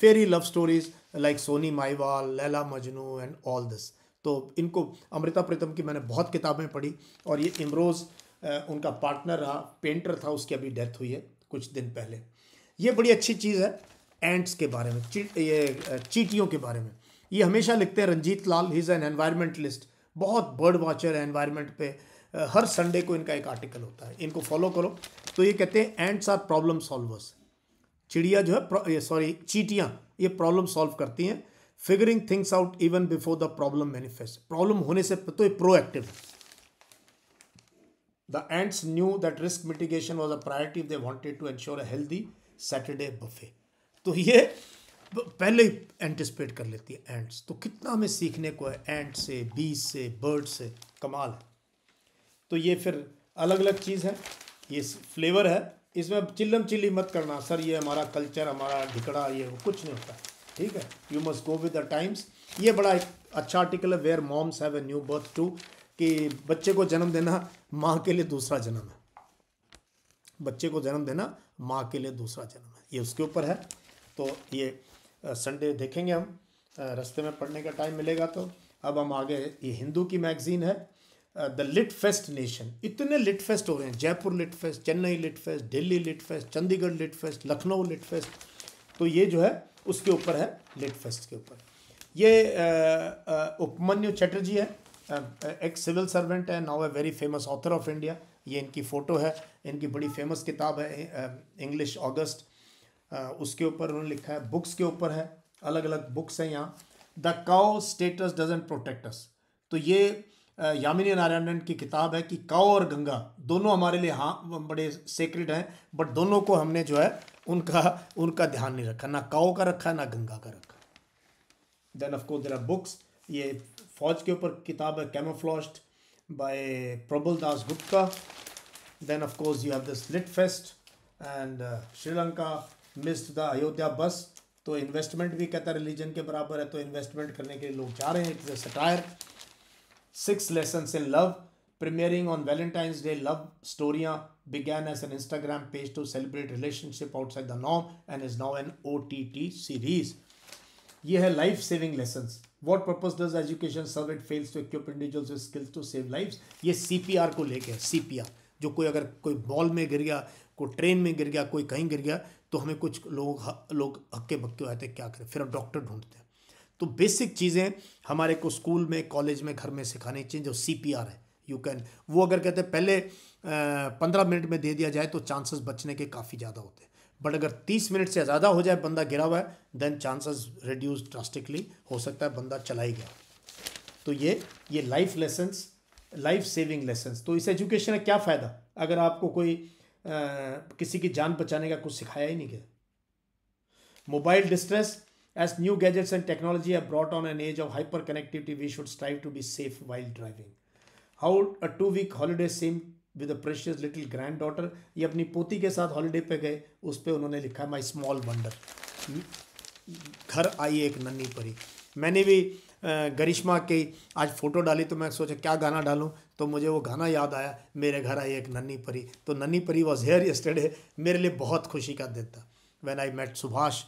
Speaker 1: fairy love stories like Sohni Mahiwal Laila Majnu and all this तो इनको अमृता प्रीतम की मैंने बहुत किताबें पढ़ी और ये इमरोज़ उनका पार्टनर रहा पेंटर था उसकी अभी डेथ हुई है कुछ दिन पहले ये बड़ी अच्छी चीज़ है एंट्स के बारे में ची, ये चीटियों के बारे में ये हमेशा लिखते हैं Ranjit Lal he is an environmentalist बहुत बर्ड वॉचर है एनवायरमेंट पे हर संडे को इनका एक आर्टिकल होता है इनको फॉलो करो तो ये कहते हैं एंट्स आर प्रॉब्लम सॉल्वर्स चिड़िया जो है सॉरी चीटियाँ ये प्रॉब्लम सॉल्व करती हैं figuring things out even before the problem manifest problem होने से तो ये प्रोएक्टिव है the ends knew that risk mitigation was a priority they wanted to ensure a healthy Saturday buffet तो ये पहले ही एंटिसपेट कर लेती है एंड्स तो कितना हमें सीखने को है एंड से बीज से बर्ड से कमाल है तो ये फिर अलग अलग चीज़ है ये फ्लेवर है इसमें चिल्लम चिल्ली मत करना सर ये हमारा कल्चर हमारा ढिकड़ा ये कुछ नहीं होता ठीक है you must go with the times ये बड़ा एक अच्छा आर्टिकल है where moms have a new birth too कि बच्चे को जन्म देना माँ के लिए दूसरा जन्म है बच्चे को जन्म देना माँ के लिए दूसरा जन्म है ये उसके ऊपर है तो ये संडे देखेंगे हम रास्ते में पढ़ने का टाइम मिलेगा तो अब हम आगे ये हिंदू की मैगज़ीन है द लिट फेस्ट नेशन इतने लिट फेस्ट हो रहे हैं Jaipur lit fest Chennai lit fest Delhi lit fest Chandigarh lit fest Lucknow lit fest तो ये जो है उसके ऊपर है लिट फेस्ट के ऊपर ये uh, uh, उपमन्यु चटर्जी है एक सिविल सर्वेंट है now a very famous author of India ये इनकी फ़ोटो है इनकी बड़ी फेमस किताब है इंग्लिश uh, ऑगस्ट उसके ऊपर उन्होंने लिखा है बुक्स के ऊपर है अलग अलग बुक्स हैं यहाँ the quo status doesn't protects तो ये यामिनी नारायणन की किताब है कि काओ और गंगा दोनों हमारे लिए हाँ बड़े सेक्रेड हैं बट दोनों को हमने जो है उनका उनका ध्यान नहीं रखा ना काओ का रखा ना गंगा का रखा then of there are books ये फौज के ऊपर किताब है camouflaged by Prabal Das Gupta then of you have this lit fest and Sri Lanka missed the Ayodhya bus तो इन्वेस्टमेंट भी कहता है रिलीजन के बराबर है तो इन्वेस्टमेंट करने के लिए लोग जा रहे हैं it's a satire six lesson in love premiering on Valentine's day love Day, began as an Instagram page to celebrate relationship outside the नॉम and is now an O T T series ये है life saving lesson what purpose does education serve it fails to equip individual skills to save life ये C P R को लेकर C P R जो कोई अगर कोई ball में गिर गया कोई ट्रेन में गिर गया कोई कहीं गिर गया तो हमें कुछ लोग लोग हक्के बक्के हो जाते क्या करें फिर अब डॉक्टर ढूंढते हैं तो बेसिक चीज़ें हमारे को स्कूल में कॉलेज में घर में सिखानी चाहिए जो सी है यू कैन वो अगर कहते हैं पहले पंद्रह मिनट में दे दिया जाए तो चांसेस बचने के काफ़ी ज़्यादा होते हैं बट अगर तीस मिनट से ज़्यादा हो जाए बंदा गिरा हुआ है देन चांसेस रिड्यूस ड्रास्टिकली हो सकता है बंदा चला ही गया तो ये ये life lessons life saving lessons तो इस एजुकेशन का क्या फ़ायदा अगर आपको कोई आ, किसी की जान बचाने का कुछ सिखाया ही नहीं गया mobile distress As new gadgets and technology have brought on an age of hyper connectivity we should strive to be safe while driving. How a two week holiday seemed with a precious little granddaughter ye apni poti ke sath holiday pe gaye us pe unhone likha my small wonder wonder घर आई एक नन्ही परी मैंने भी गरिश्मा की आज photo डाली तो मैं सोचा क्या गाना डालूं तो मुझे वो गाना याद आया मेरे घर आई एक नन्ही परी तो नन्ही परी वॉज हेयर यस्टरडे मेरे लिए बहुत खुशी का दिन था when I met Subhash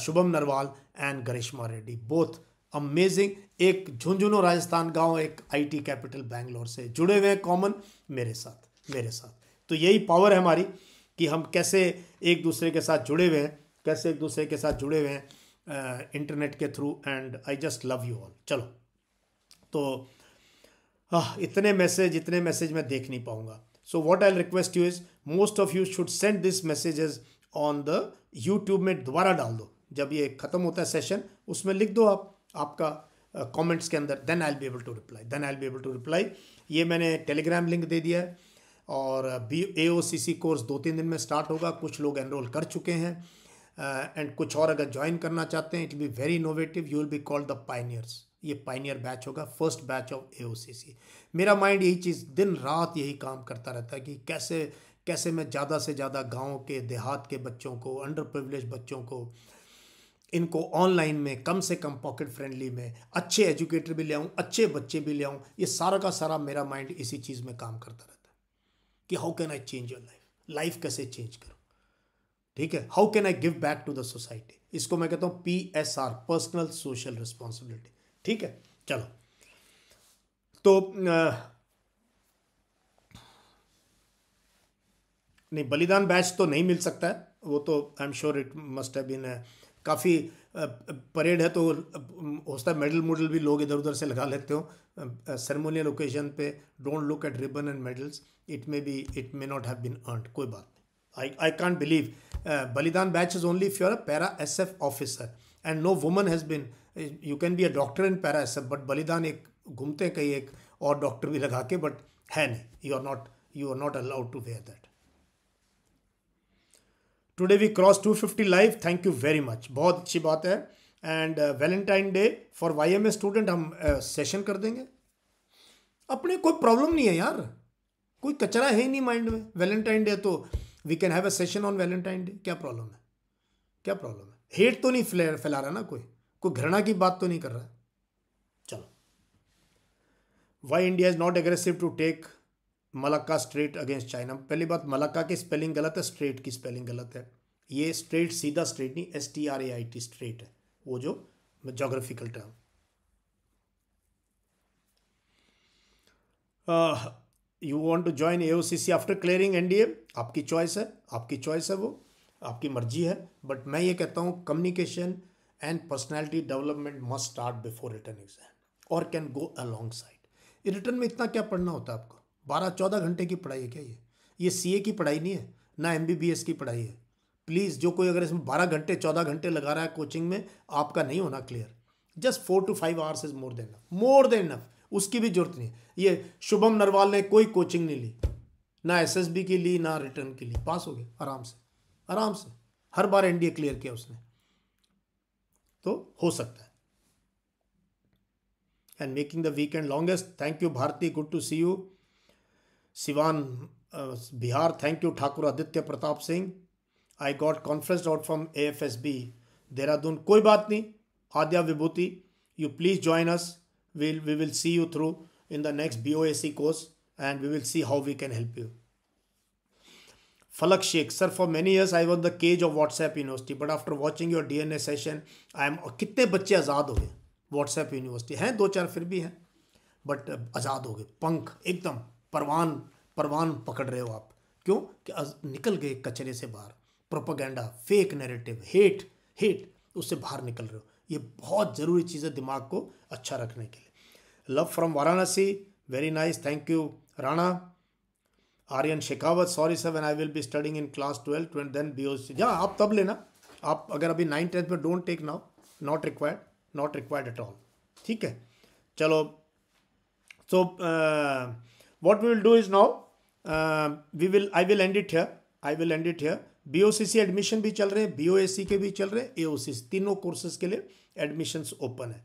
Speaker 1: Shubham Narwal and Garishma Reddy both amazing एक झुंझुनू राजस्थान गांव एक आईटी कैपिटल बैंगलोर से जुड़े हुए हैं कॉमन मेरे साथ मेरे साथ तो यही पावर है हमारी कि हम कैसे एक दूसरे के साथ जुड़े हुए हैं कैसे एक दूसरे के साथ जुड़े हुए हैं इंटरनेट के through and I just love you all चलो तो आ, इतने मैसेज इतने मैसेज मैं देख नहीं पाऊंगा so what I request you is most of you should send this messages on the YouTube में दोबारा डाल दो जब ये ख़त्म होता है सेशन उसमें लिख दो आप आपका कमेंट्स के अंदर then I be able to reply then I be able to reply ये मैंने टेलीग्राम लिंक दे दिया है और बी ए ओ सी सी कोर्स दो तीन दिन में स्टार्ट होगा कुछ लोग एनरोल कर चुके हैं एंड uh, कुछ और अगर ज्वाइन करना चाहते हैं it be very innovative you will be called the pioneers ये पाइनियर बैच होगा first batch of A O C C मेरा माइंड यही चीज़ दिन रात यही काम करता रहता है कि कैसे कैसे मैं ज़्यादा से ज़्यादा गाँव के देहात के बच्चों को अंडर प्रिवलेज बच्चों को इनको ऑनलाइन में कम से कम पॉकेट फ्रेंडली में अच्छे एजुकेटर भी ले आऊँ अच्छे बच्चे भी ले आऊँ ये सारा का सारा मेरा माइंड इसी चीज़ में काम करता रहता है कि how can I change your life life कैसे चेंज करूँ ठीक है how can I give back to the society इसको मैं कहता हूँ P S R personal social responsibility ठीक है चलो तो नहीं बलिदान बैच तो नहीं मिल सकता है वो तो I am sure it must है काफ़ी परेड है तो हो सकता है मेडल मुडल भी लोग इधर उधर से लगा लेते हो सेरेमोनियल ओकेजन पे don't look at ribbon and medals it may be it may not have been earned कोई बात नहीं I I can't believe Balidan badge is only for a para S F officer and no woman has been you can be a doctor in para S F but Balidan एक घूमते हैं कहीं एक और doctor भी लगा के बट है नहीं you are not you are not allowed to wear that today we cross 250 live thank you very much बहुत अच्छी बात है and Valentine day for Y M A student हम सेशन uh, कर देंगे अपने कोई प्रॉब्लम नहीं है यार कोई कचरा है ही नहीं माइंड में वैलेंटाइन डे तो we can have a session on Valentine day क्या प्रॉब्लम है क्या प्रॉब्लम है हेट तो नहीं फैला फैला रहा ना कोई कोई घृणा की बात तो नहीं कर रहा है चलो why India is not aggressive to take Malacca Strait against China पहली बात मलक्का की स्पेलिंग गलत है स्ट्रेट की स्पेलिंग गलत है ये स्ट्रेट सीधा स्ट्रेट नहीं S T R A I T strait है वो जो geographical term you want to join A O C C after clearing N D A आपकी चॉइस है आपकी चॉइस है वो आपकी मर्जी है बट मैं ये कहता हूँ communication and personality development must start before written exam और can go alongside written में इतना क्या पढ़ना होता है आपको बारह चौदह घंटे की पढ़ाई है क्या ये ये सी की पढ़ाई नहीं है ना एम की पढ़ाई है प्लीज़ जो कोई अगर इसमें बारह घंटे चौदह घंटे लगा रहा है कोचिंग में आपका नहीं होना clear just four to five hours is more than more than enough उसकी भी जरूरत नहीं है ये शुभम नरवाल ने कोई कोचिंग नहीं ली ना एसएसबी की ली ना रिटर्न की ली पास हो गए आराम से आराम से हर बार एनडीए क्लियर किया उसने तो हो सकता है and making the weekend longest thank you Bharti good to see you Siwan Bihar thank you Thakur Aditya Pratap Singh I got conference out from A F S B Dehradun कोई बात नहीं Aadya Vibhuti you please join us we'll we will see you through in the next B O A C course and we will see how we can help you Falak Shaikh sir for many years I was the cage of WhatsApp university but after watching your D N A session I am कितने बच्चे आज़ाद हो गए WhatsApp university हैं दो चार फिर भी हैं बट uh, आज़ाद हो गए पंख एकदम परवान परवान पकड़ रहे हो आप क्यों कि निकल गए कचरे से बाहर propaganda fake narrative hate hate उससे बाहर निकल रहे हो ये बहुत ज़रूरी चीज़ है दिमाग को अच्छा रखने के लिए love from Varanasi very nice thank you Rana Aryan Shekhawat sorry sir I will be studying in class twelfth and then B O जहाँ आप तब लेना आप अगर अभी नाइन टेंथ में don't take now not required not required at all ठीक है चलो so so, uh, what we will do is now uh, we will I will end it here I will end it here BOCC admission भी चल रहे हैं BOAC के भी चल रहे हैं ए ओ सी सी तीनों कोर्सेज के लिए एडमिशन्स ओपन है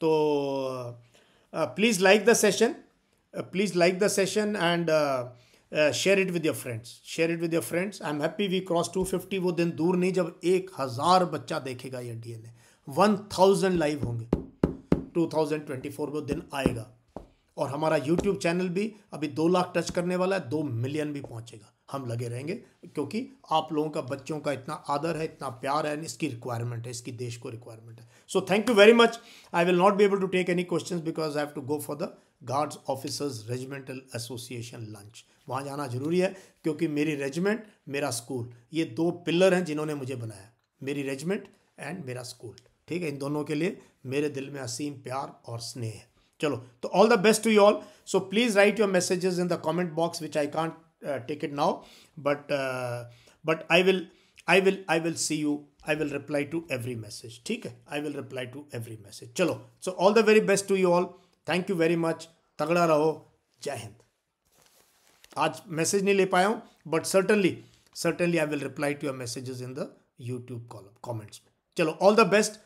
Speaker 1: तो please like the session please like the session and share it with your friends share it with your friends I am happy we cross two fifty वो दिन दूर नहीं जब एक हज़ार बच्चा देखेगा ये D N A one thousand live होंगे टू थाउजेंड ट्वेंटी फोर वो दिन आएगा और हमारा यूट्यूब चैनल भी अभी दो लाख टच करने वाला है दो मिलियन भी पहुंचेगा हम लगे रहेंगे क्योंकि आप लोगों का बच्चों का इतना आदर है इतना प्यार है इसकी रिक्वायरमेंट है इसकी देश को रिक्वायरमेंट है so thank you very much I will not be able to take any question because I have to go for the guards officers regimental association lunch वहाँ जाना जरूरी है क्योंकि मेरी रेजिमेंट मेरा स्कूल ये दो पिलर हैं जिन्होंने मुझे बनाया मेरी रेजिमेंट एंड मेरा स्कूल ठीक है इन दोनों के लिए मेरे दिल में असीम प्यार और स्नेह है चलो तो all the best to you all so please write your messages in the comment box which I can't take it now but but I will I will I will see you I will reply to every message ठीक है I will reply to every message चलो so all the very best to you all thank you very much तगड़ा रहो जय हिंद आज message नहीं ले पाया हूँ but certainly certainly I will reply to your messages in the YouTube column comments में चलो ऑल द बेस्ट